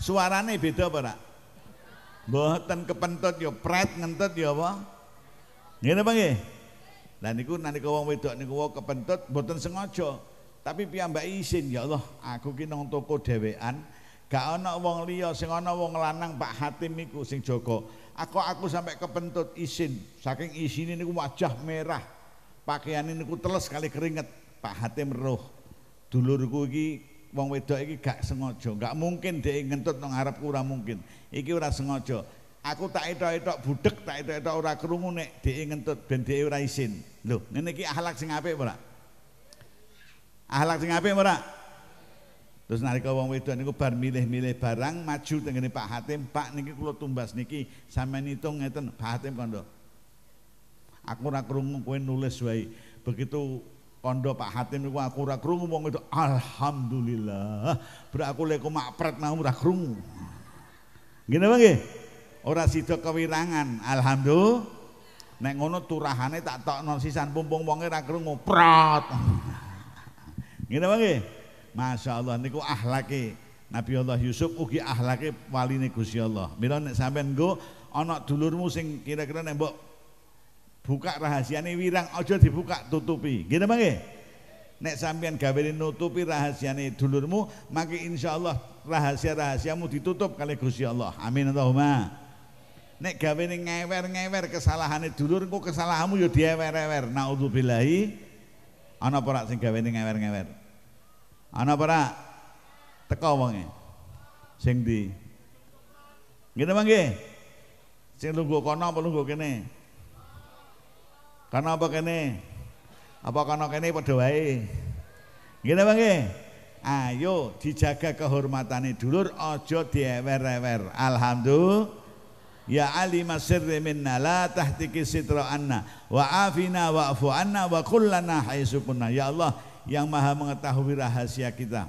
suarane beda apa ora? Mboten kepentut ya pret ngentut ya apa? Ngene apa nggih? Lah niku nalika wong wedok niku kepentut mboten sengaja. Tapi Mbak izin ya Allah, aku ki nang toko dhewean, gak ana wong liya sing ana wong lanang Pak Hatim iku sing jaga. Aku aku sampai kepentut izin, saking isine niku wajah merah. Pakaian niku teles kali keringet. Pak Hatim roh. Dulurku iki wong wedok iki gak sengaja, gak mungkin dhek ngentut nang arepku ora mungkin. Iki ora sengaja. Aku tak etok-etok budhek, tak etok-etok ora krungu nek dhek ngentut ben dhek ora isin. Lho, ngene iki akhlak sing apik ora? Akhlak sing apik ora? Terus nalika wong wedok niku bar milih-milih barang maju tengene Pak Hatim, Pak niki kula tumbas niki sampean hitung ngeten Pak Hatim kondo. Aku ora krungu kowe nulis wae. Begitu Kondo Pak Hatim itu aku ora krungu wong itu alhamdulillah. Ber aku lek makpret mau ora krungu. Ngene apa Ora sida kewirangan, alhamdulillah. Nek ngono turahane tak tokno sisan pumpung wonge ora krungu prot. Ngene apa nggih? Masyaallah niku akhlake Nabi Allah Yusuf ugi akhlake waline Gusti Allah. Mila nek sampean nggo ana dulurmu sing kira-kira nek mbok buka rahasia ini wirang aja dibuka tutupi nggih bang nek sampean gawe nutupi rahasia ini dulurmu maka Allah rahasia-rahasiamu ditutup kali Gusti Allah amin Allahumma nek gawe ngewer-ngewer kesalahan dulur kok kesalahanmu ya diewer-ewer naudzubillahi ana para sing gawe ngewer-ngewer ana para teka teko wonge sing di ngene mangke sing lungguh kono apa lungguh kene karena apa kene? Apa karena kene pada wae. Gini gitu, bang? Ya? Ayo dijaga kehormatannya dulur Ojo diewer-ewer. Alhamdulillah. Ya Ali masir minna la tahtiki sitra anna wa afina wa afu anna wa kullana haitsu kunna. Ya Allah yang maha mengetahui rahasia kita.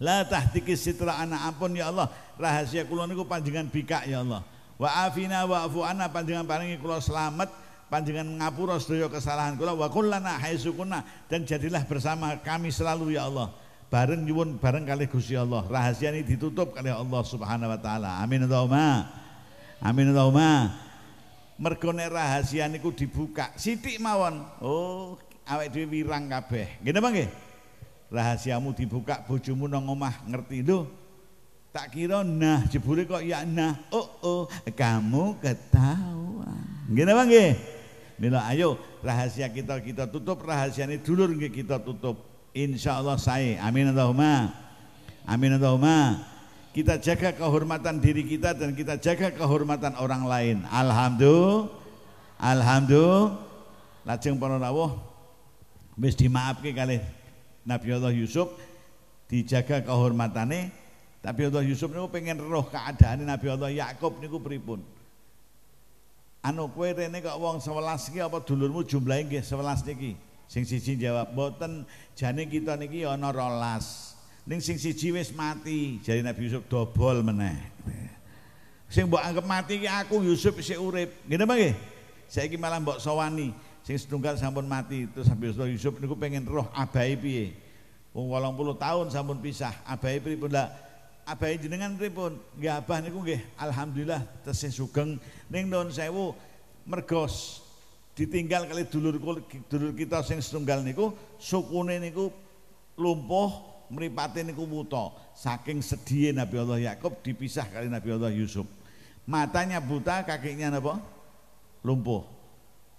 La tahtiki sitra anna ampun ya Allah rahasia kuloniku itu panjangan bika ya Allah. Wa afina wa afu anna panjangan paringi kulon selamat panjenengan ngapura sedaya kesalahan kula wa kullana haitsu dan jadilah bersama kami selalu ya Allah bareng nyuwun bareng kali Gusti Allah rahasia ini ditutup kali Allah Subhanahu wa taala amin Allahumma amin Allahumma mergone rahasia niku dibuka sithik mawon oh awet dhewe wirang kabeh ngene apa nggih rahasiamu dibuka bojomu nang omah ngerti lho tak kira nah jebule kok ya nah oh oh kamu ketahuan ngene apa nggih Mila ayo rahasia kita kita tutup rahasia ini dulur kita tutup. Insya Allah saya. Amin Allahumma. Amin Allahumma. Kita jaga kehormatan diri kita dan kita jaga kehormatan orang lain. Alhamdulillah. Alhamdulillah. Lajeng para rawuh wis dimaafke kali Nabi Allah Yusuf dijaga kehormatannya tapi Allah Yusuf niku pengen roh keadaan Nabi Allah Yakub niku pripun Anu kowe rene kok wong 11 iki apa dulurmu jumlahe nggih 11 niki? Sing siji jawab, "Mboten, jane kita niki ana 12. Ning sing siji wis mati, jare Nabi Yusuf dobol meneh." Sing mbok anggap mati iki aku Yusuf isih urip. Ngene mangke? Saiki malah mbok sowani sing setunggal sampun mati terus sampai Yusuf, Yusuf niku pengen roh abai piye? Wong 80 tahun sampun pisah, abai pripun lah? Abai jenengan pripun? Nggih abah niku nggih alhamdulillah tesih sugeng ning nun sewu mergos ditinggal kali dulur dulur kita sing setunggal niku sukune niku lumpuh mripate niku buta saking sedih Nabi Allah Yakub dipisah kali Nabi Allah Yusuf matanya buta kakinya napa lumpuh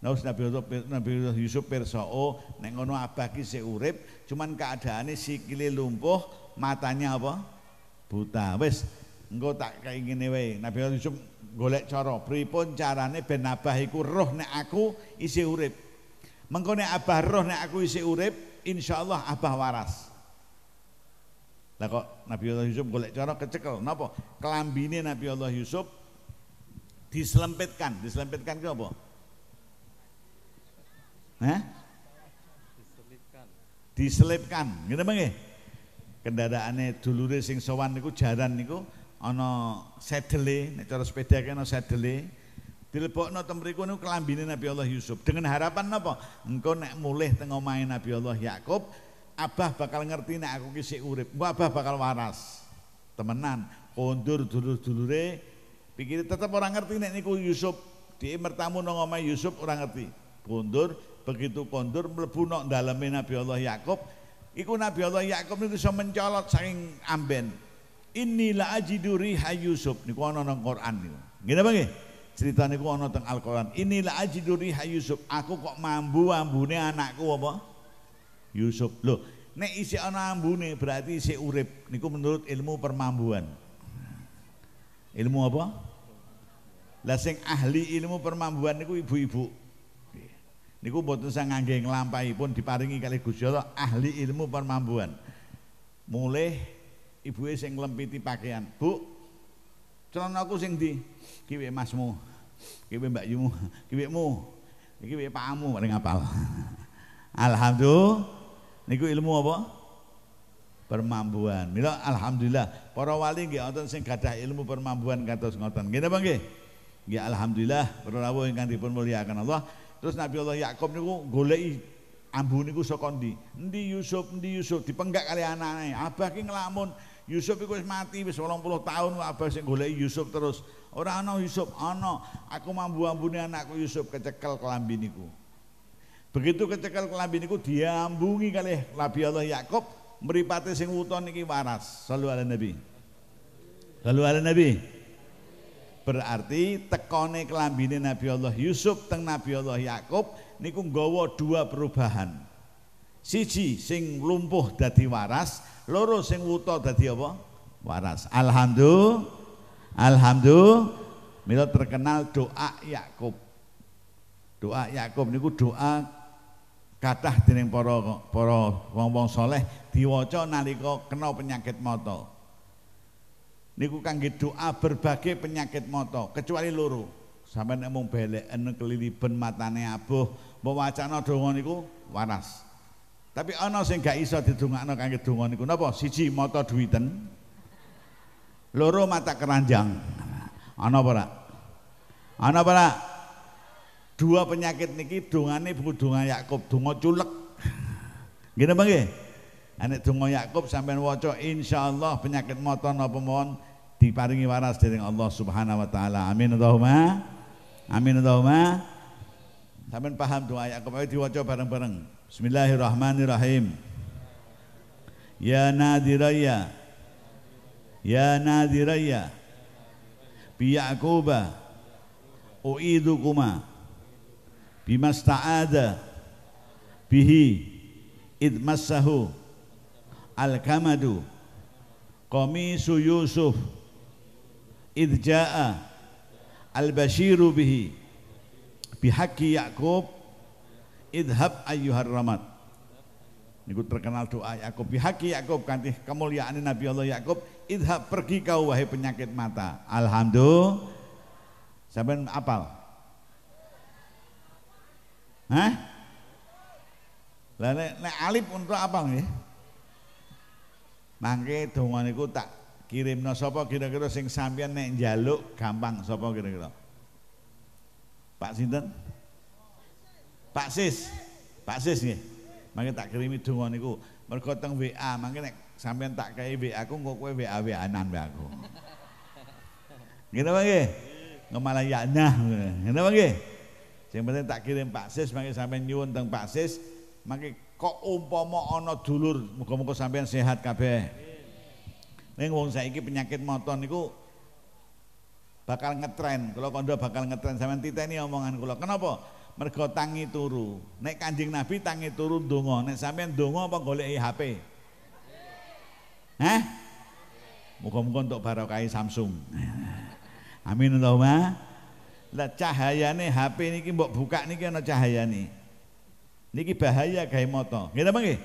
Nah, Nabi Allah, Nabi Yusuf perso, oh, neng ono abah kisi urip, cuman keadaannya sikile lumpuh, matanya apa? Buta, wes, engko tak kaya ngene wae Nabi Yusuf golek cara pripun carane ben abah iku roh nek aku isi urip mengko nek abah roh nek aku isih urip insyaallah abah waras lah kok Nabi Allah Yusuf golek cara kecekel napa kelambine Nabi Allah Yusuf diselempitkan diselempitkan ke apa Hah? diselipkan diselipkan ngene mengke kendaraane dulure sing sowan niku jaran niku ana sedele nek cara sepeda kene ana sedele dilebokno teng mriku niku kelambine Nabi Allah Yusuf dengan harapan napa engko nek mulih teng omahe Nabi Allah Yakub abah bakal ngerti nek aku ki sik urip abah bakal waras temenan kondur dulur-dulure pikir tetep ora ngerti nek niku Yusuf dhewe mertamu nang omahe Yusuf ora ngerti kondur begitu kondur mlebu nang daleme Nabi Allah Yakub iku Nabi Allah Yakub niku iso mencolot saking amben Inni la ajidu riha Yusuf niku ana nang Quran niku. Nggih apa Cerita niku ana teng Al-Qur'an. Inni la ajidu riha Yusuf. Aku kok mambu ambune anakku apa? Yusuf. Loh, nek anak ambu ambune berarti isi urip. Niku menurut ilmu permambuan. Ilmu apa? Lah ahli ilmu permambuan niku ibu-ibu. Niku boten sang ngangge pun diparingi kali Gusti Allah ahli ilmu permambuan. Mulai ibuke sing nglempiti pakaian. Bu, celanaku sing ndi? Kiwe masmu. Kiwe mbakyumu. kiwekmu, Iki kiwe pakmu paling apal. Alhamdulillah. Niku ilmu apa? Permambuan. Mila alhamdulillah para wali nggih wonten sing gadah ilmu permambuan kados ngoten. Ngene apa nggih? Nggih alhamdulillah para rawuh ingkang dipun muliakan Allah. Terus Nabi Allah Yakub niku goleki ambu niku saka ndi? Ndi Yusuf, ndi Yusuf dipenggak kali anaknya. Abah ki ngelamun Yusuf iku wis mati wis 80 tahun Abah sing goleki Yusuf terus. Ora ana Yusuf, ana aku mambu-ambune anakku Yusuf kecekel kelambi niku. Begitu kecekel kelambi niku diambungi kali Nabi Allah Yakub mripate sing wuton iki waras. Sallu ala Nabi. Sallu ala Nabi. Berarti teko tekone kelambine Nabi Allah Yusuf teng Nabi Allah Yakub niku nggawa dua perubahan. Siji sing lumpuh dadi waras, loro sing wuto dadi apa waras alhamdulillah alhamdulillah mila terkenal doa Yakub doa Yakub niku doa kathah dening para para wong-wong saleh diwaca nalika kena penyakit mata niku kangge doa berbagai penyakit mata kecuali loro sampeyan mung beleken keliliben matane abuh mbok wacana doa niku waras tapi ana sing gak iso didongakno kangge donga niku napa? Siji mata duwiten. Loro mata keranjang. Ana apa ora? Ana apa Dua penyakit niki dongane buku donga Yakub, donga culek. Ngene apa nggih? Anek donga Yakub sampean waca insyaallah penyakit mata napa mawon diparingi waras dening Allah Subhanahu wa taala. Amin Allahumma. Amin Allahumma. Sampean paham doa Yakub ayo diwaca bareng-bareng. Bismillahirrahmanirrahim. Ya nadiraya. Ya nadiraya. Bi Yaquba. Uidukuma. Bima sta'ada. Bihi. Idmasahu, Al-kamadu. Qamisu Yusuf. Idja'a. Al-bashiru bihi. Bihaki Yaqub idhab ayyuhar ramad Ini terkenal doa Yakub bihaki ya, Yakub kanthi kemuliaan Nabi Allah Yakub idhab pergi kau wahai penyakit mata alhamdulillah sampean apal Hah? Lah nek, nek alif untuk apa nggih? Mangke donga niku tak kirimno sapa kira-kira sing sampeyan nek njaluk gampang sapa kira-kira? Pak sinten? Pak Sis, Pak Sis nih makanya tak kirimi itu niku. Mergo teng WA, makanya nek sampean tak kayak WA aku kok kowe WA wa nan wa aku. Gimana mangke. Ngemalah ya nah. gimana mangke. Sing penting tak kirim Pak Sis makanya sampean nyuwun teng Pak Sis, makanya kok umpomo ono dulur, muga-muga sampean sehat kabeh. Ning wong ini penyakit motor niku bakal ngetren. Kalau kondo bakal ngetren sampean titeni omongan kula. Kenapa? mergo tangi turu. naik Kanjeng Nabi tangi turu dongo naik sampean dongo apa goleki HP? Hah? Muga-muga untuk barokai Samsung. Amin Allahumma. Lah cahayane HP ini mbok buka niki ana cahayane. Niki bahaya gawe mata. Nggih apa nggih?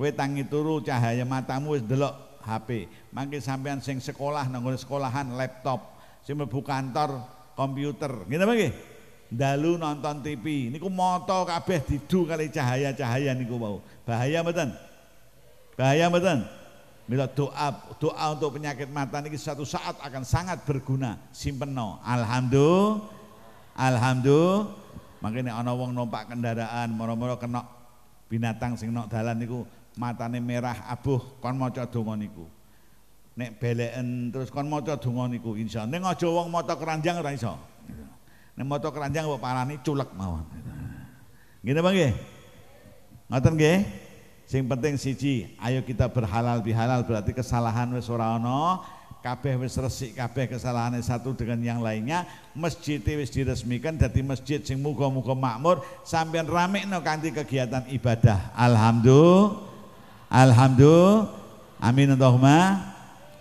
Kowe tangi turu cahaya matamu wis delok HP. Mangke sampean sing sekolah nang sekolahan laptop, sing mlebu kantor komputer. Nggih apa nggih? dalu nonton TV niku moto kabeh didu kali cahaya-cahaya niku mau bahaya mboten bahaya mboten Mila doa doa untuk penyakit mata niki satu saat akan sangat berguna simpen no alhamdulillah alhamdulillah makanya ana wong numpak kendaraan moro-moro kena binatang sing nok dalan niku matane merah abuh kon maca donga niku nek beleken terus kon maca donga niku insyaallah ning aja wong maca keranjang ora iso Nek moto keranjang apa parani culek mawon. Ngene Bang nggih? Ngoten nggih? Sing penting siji, ayo kita berhalal bihalal berarti kesalahan wis ora ana, kabeh wis resik kabeh kesalahan satu dengan yang lainnya. Masjid e wis diresmikan jadi masjid sing muga-muga makmur sampean ramekno kanthi kegiatan ibadah. Alhamdulillah. Alhamdulillah. Amin Allahumma.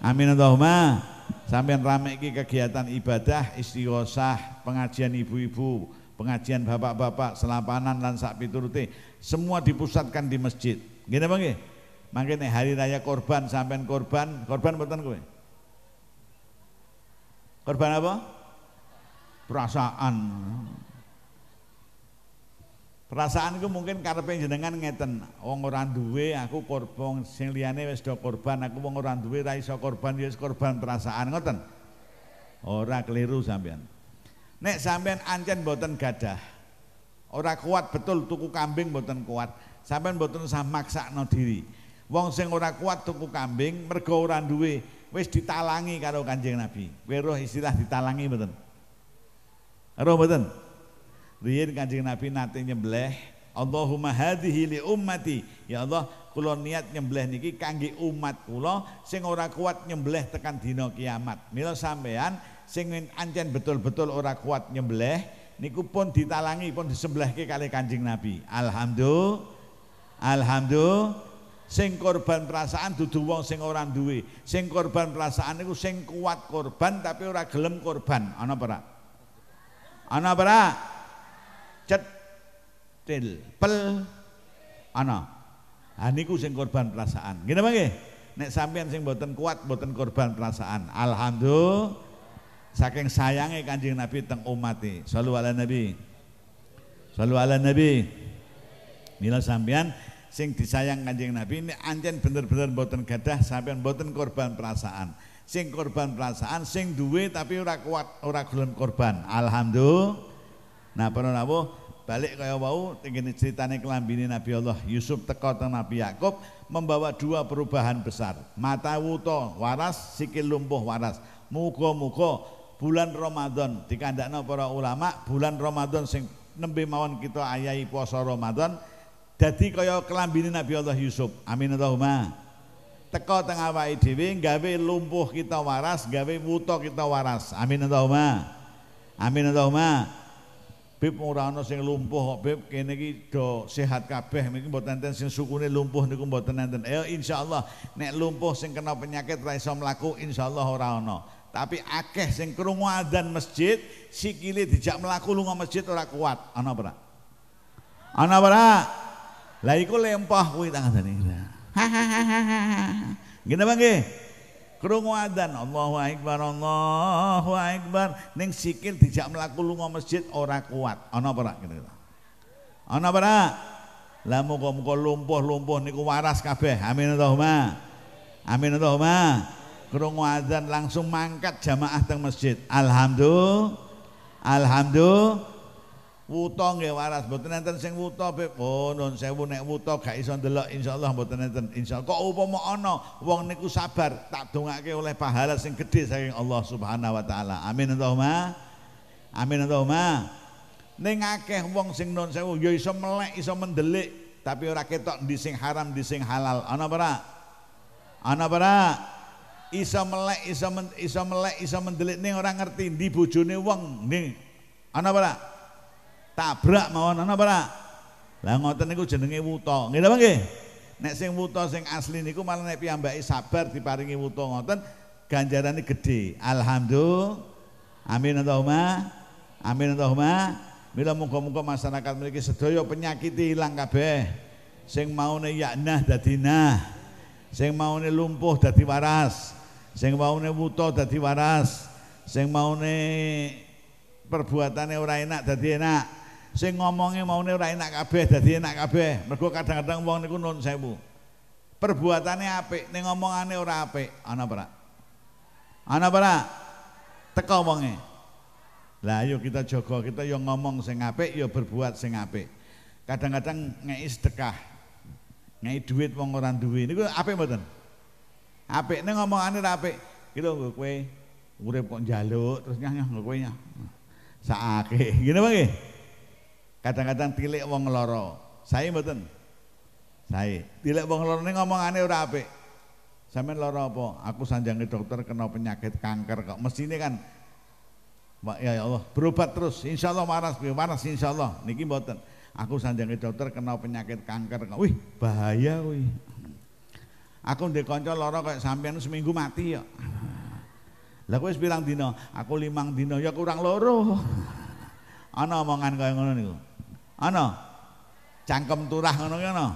Amin Allahumma. Sampai rame iki kegiatan ibadah, istighosah, pengajian ibu-ibu, pengajian bapak-bapak, selapanan dan sak piturute, semua dipusatkan di masjid. Gini apa makanya hari raya korban sampai korban, korban mboten Korban apa? Perasaan. Perasaan itu mungkin karena jenengan ngeten wong ora duwe aku korban sing liyane wis do korban aku wong ora duwe ra iso korban ya korban perasaan ngoten ora keliru sampean nek sampean ancen boten gadah ora kuat betul tuku kambing boten kuat sampean boten usah maksa no diri wong sing ora kuat tuku kambing mergo ora duwe wis ditalangi karo kanjeng nabi weruh istilah ditalangi boten roh boten, Riyin kanjeng Nabi nate nyembelih Allahumma hadhihi li ummati ya Allah kula niat nyembelih niki kangge umat kula sing ora kuat nyembelih tekan dina kiamat mila sampean sing ancen betul-betul ora kuat nyembelih niku pun ditalangi pun disembelihke kali kanjeng Nabi alhamdulillah alhamdulillah sing korban perasaan dudu wong sing ora duwe sing korban perasaan niku sing kuat korban tapi ora gelem korban ana apa ana apa cet til pel ana ha niku sing korban perasaan ngene mangke nek sampean sing boten kuat boten korban perasaan alhamdulillah saking sayangnya kanjeng nabi teng umati sallu ala nabi sallu ala nabi mila sampean sing disayang kanjeng nabi ini anjen bener-bener boten gadah sampean boten korban perasaan sing korban perasaan sing duwe tapi ora kuat ora gelem korban alhamdulillah Nah, para nabo balik kaya wau ingin ceritanya kelambini Nabi Allah Yusuf teko teng Nabi Yakub membawa dua perubahan besar. Mata wuto waras, sikil lumpuh waras. muko muko bulan Ramadan dikandakna para ulama bulan Ramadan sing nembe mawon kita ayahi puasa Ramadan Jadi kaya kelambini Nabi Allah Yusuf. Amin Allahumma. Teko teng awake dhewe gawe lumpuh kita waras, gawe wuto kita waras. Amin Allahumma. Amin Allahumma. Bib ora ana sing lumpuh kok Bib kene iki do sehat kabeh niki mboten enten sing sukune lumpuh niku mboten enten. Ya insyaallah nek lumpuh sing kena penyakit ra iso mlaku insyaallah ora ana. Tapi akeh sing krungu adzan masjid sikile dijak mlaku lunga masjid ora kuat. Ana apa ora? Ana apa ora? Lah iku lempah kuwi tangane. Hahaha. Ngene mangke. krungu adzan Allahu akbar Allahu akbar ning sikil dijak mlaku lunga masjid ora kuat ana apa ora gitu -gitu. ana apa lah muga-muga lumpuh-lumpuh niku waras kabeh amin Allahumma amin Allahumma krungu adzan langsung mangkat jamaah teng masjid alhamdulillah alhamdulillah Wutong, nggih waras mboten enten sing wutong. Beb. Oh nun sewu nek wuta gak iso ndelok insyaallah mboten enten. Insyaallah kok upama ana wong niku sabar tak dongake oleh pahala sing gedhe saking Allah Subhanahu wa taala. Amin Allahumma. Amin Allahumma. Ning akeh wong sing nun sewu ya iso melek iso mendelik tapi ora ketok di sing haram di sing halal. Ana ora? Ana ora? Iso melek iso men, iso melek iso mendelik ning ora ngerti ndi bojone wong ning. Ana ora? tabrak mawon ana apa ora lah ngoten niku jenenge wuta nggih apa nggih nek sing wuta sing asli niku malah nek piyambake sabar diparingi wuta ngoten ganjarane gede alhamdulillah amin Allahumma amin Allahumma mila muga-muga masyarakat mriki sedaya penyakit ilang kabeh sing maune yaknah dadi nah sing maune lumpuh dadi waras sing maune wuta dadi waras sing maune perbuatannya ora enak jadi enak sing ngomongnya maune ora enak kabeh dadi enak kabeh mergo kadang-kadang wong niku nun sewu perbuatane apik ning ngomongane ora apik ana apa ana apa Teka wonge lah yuk kita jaga kita yo ngomong sing apik yo berbuat sing apik kadang-kadang ngei sedekah ngei duit wong ora duwe niku apik mboten apik ning ngomongane ora apik gitu nggo kowe urip kok njaluk terus nyah nyah nggo kowe nyah sak akeh ngene gitu, Kadang-kadang tilik wong loro. Saya mboten. Saya. Tilik wong loro ini ngomong aneh udah apa sampe loro apa? Aku sanjangi dokter kena penyakit kanker kok. ini kan ya, ya Allah, berobat terus. Insya Allah waras, ya, waras insya Allah. Niki mboten. Aku sanjangi dokter kena penyakit kanker kok. Wih, bahaya wih. Aku ndek loro kayak sampean seminggu mati ya. Lah kowe bilang dino. Aku limang dino. ya kurang loro. Ana omongan kaya ngono niku ano Cangkem turah ngono ki oh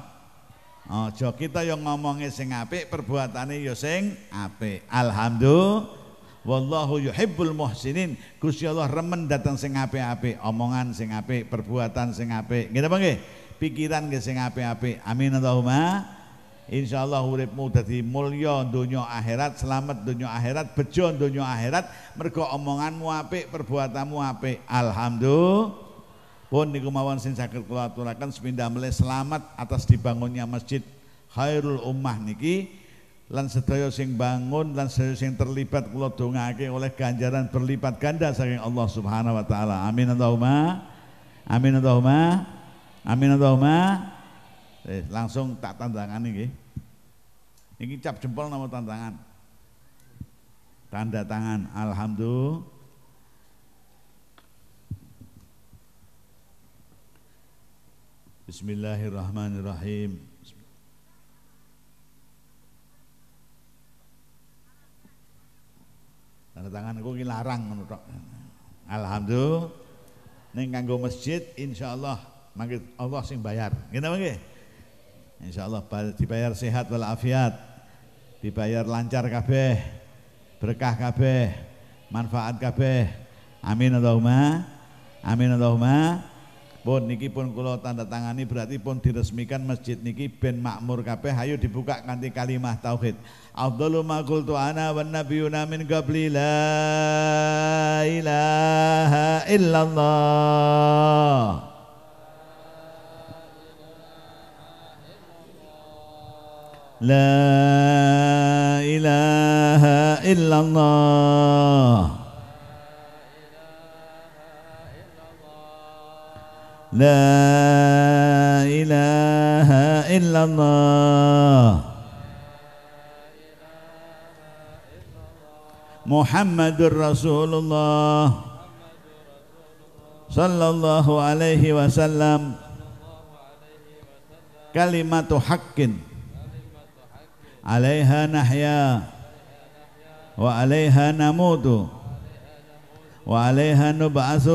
Aja kita yang ngomongnya sing apik, perbuatane ya sing apik. Alhamdulillah. Wallahu yuhibbul muhsinin. Gusti Allah remen datang sing apik-apik, omongan sing apik, perbuatan sing apik. Ngene apa nggih? Pikiran nggih sing apik-apik. Amin Allahumma. Insyaallah uripmu dadi mulia dunia akhirat, selamat dunia akhirat, bejo dunia akhirat, mergo omonganmu apik, perbuatanmu apik. Alhamdulillah. Pun niku mawon sing saged kula aturaken sepindah mele selamat atas dibangunnya Masjid Khairul Ummah niki lan sedaya sing bangun lan sedaya sing terlibat kula dongake oleh ganjaran berlipat ganda saking Allah Subhanahu wa taala. Amin Allahumma. Amin Allahumma. Amin Allahumma. Eh, langsung tak tandangan nggih. Ini cap jempol nama tantangan. Tanda tangan. Alhamdulillah. Bismillahirrahmanirrahim. Tanda aku ini larang menutup. Alhamdulillah Ini kanggo masjid insya Allah mangke Allah sing bayar. Ngene Insya Allah dibayar sehat walafiat. Dibayar lancar kabeh. Berkah kabeh. Manfaat kabeh. Amin Allahumma. Amin Allahumma. Pun niki pun kula tanda tangani berarti pun diresmikan masjid niki ben makmur kabeh ayo dibuka kanthi kalimah tauhid. Afdalu ma qultu ana wan nabiyuna min qabli la ilaha illallah. La ilaha illallah. لا إله إلا الله محمد رسول الله صلى الله عليه وسلم كلمة حق عليها نحيا وعليها نموت وعليها نبعث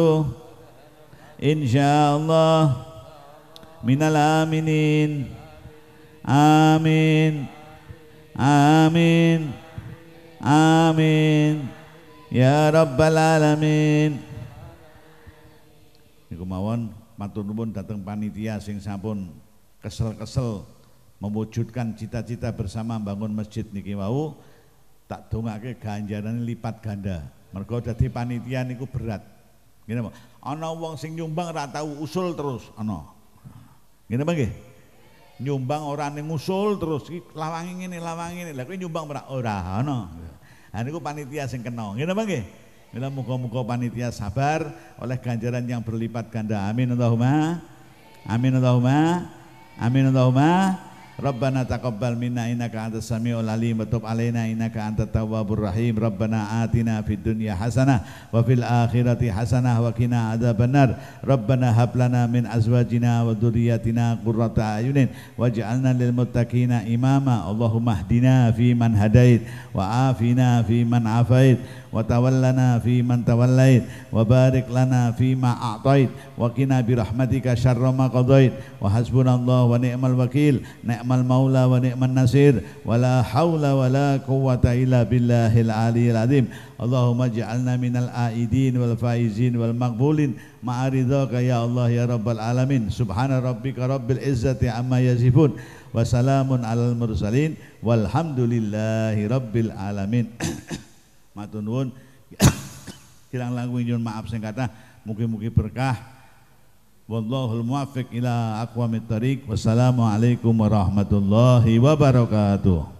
insyaallah minal aminin amin amin amin ya rabbal alamin niku mawon matur nuwun dhateng panitia sing sampun kesel-kesel mewujudkan cita-cita bersama membangun masjid niki wau tak dongake ganjaran lipat ganda mergo dadi panitia niku berat ngene Ana wong sing nyumbang ora tau usul terus, ana. Ngene apa nggih? Nyumbang ora ning usul terus iki lawangi ngene lawangi ngene. Lah kuwi nyumbang ora ora ana. Ha niku panitia sing kena. Ngene apa nggih? Mila muga-muga panitia sabar oleh ganjaran yang berlipat ganda. Amin Allahumma. Amin Allahumma. Amin Allahumma. ربنا تقبل منا إنك أنت السميع العليم وتب علينا إنك أنت التواب الرحيم ربنا آتنا في الدنيا حسنة وفي الآخرة حسنة وقنا عذاب النار ربنا هب لنا من أزواجنا وذرياتنا قرة أعين واجعلنا للمتقين إماما اللهم اهدنا فيمن هديت وعافنا فيمن عافيت وتولنا في من توليت وبارك لنا فيما أعطيت وقنا برحمتك شر ما قضيت وحسبنا الله ونعم الوكيل نعم المولى ونعم النصير ولا حول ولا قوة إلا بالله العلي العظيم اللهم اجعلنا من الآئدين والفائزين والمقبولين مع رضاك يا الله يا رب العالمين سبحان ربك رب العزة عما يصفون وسلام على المرسلين والحمد لله رب العالمين Matur nuwun. Kirang langkung nyuwun maaf sing kata mugi-mugi berkah. Wallahul muwaffiq ila aqwamit thariq. Wassalamualaikum warahmatullahi wabarakatuh.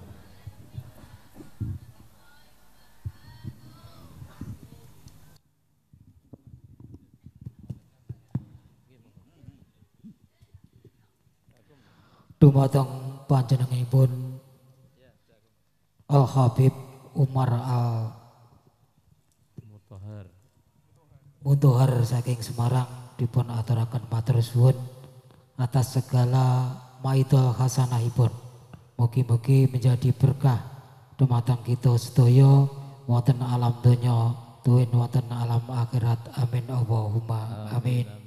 dumateng panjenengipun Al Habib Umar Al Utuhar saking Semarang dipun aturakan matur suwun atas segala maidul hasanahipun. Mugi-mugi menjadi berkah dumateng kita sedaya wonten alam donya tuwin wonten alam akhirat. Amin Allahumma amin. amin.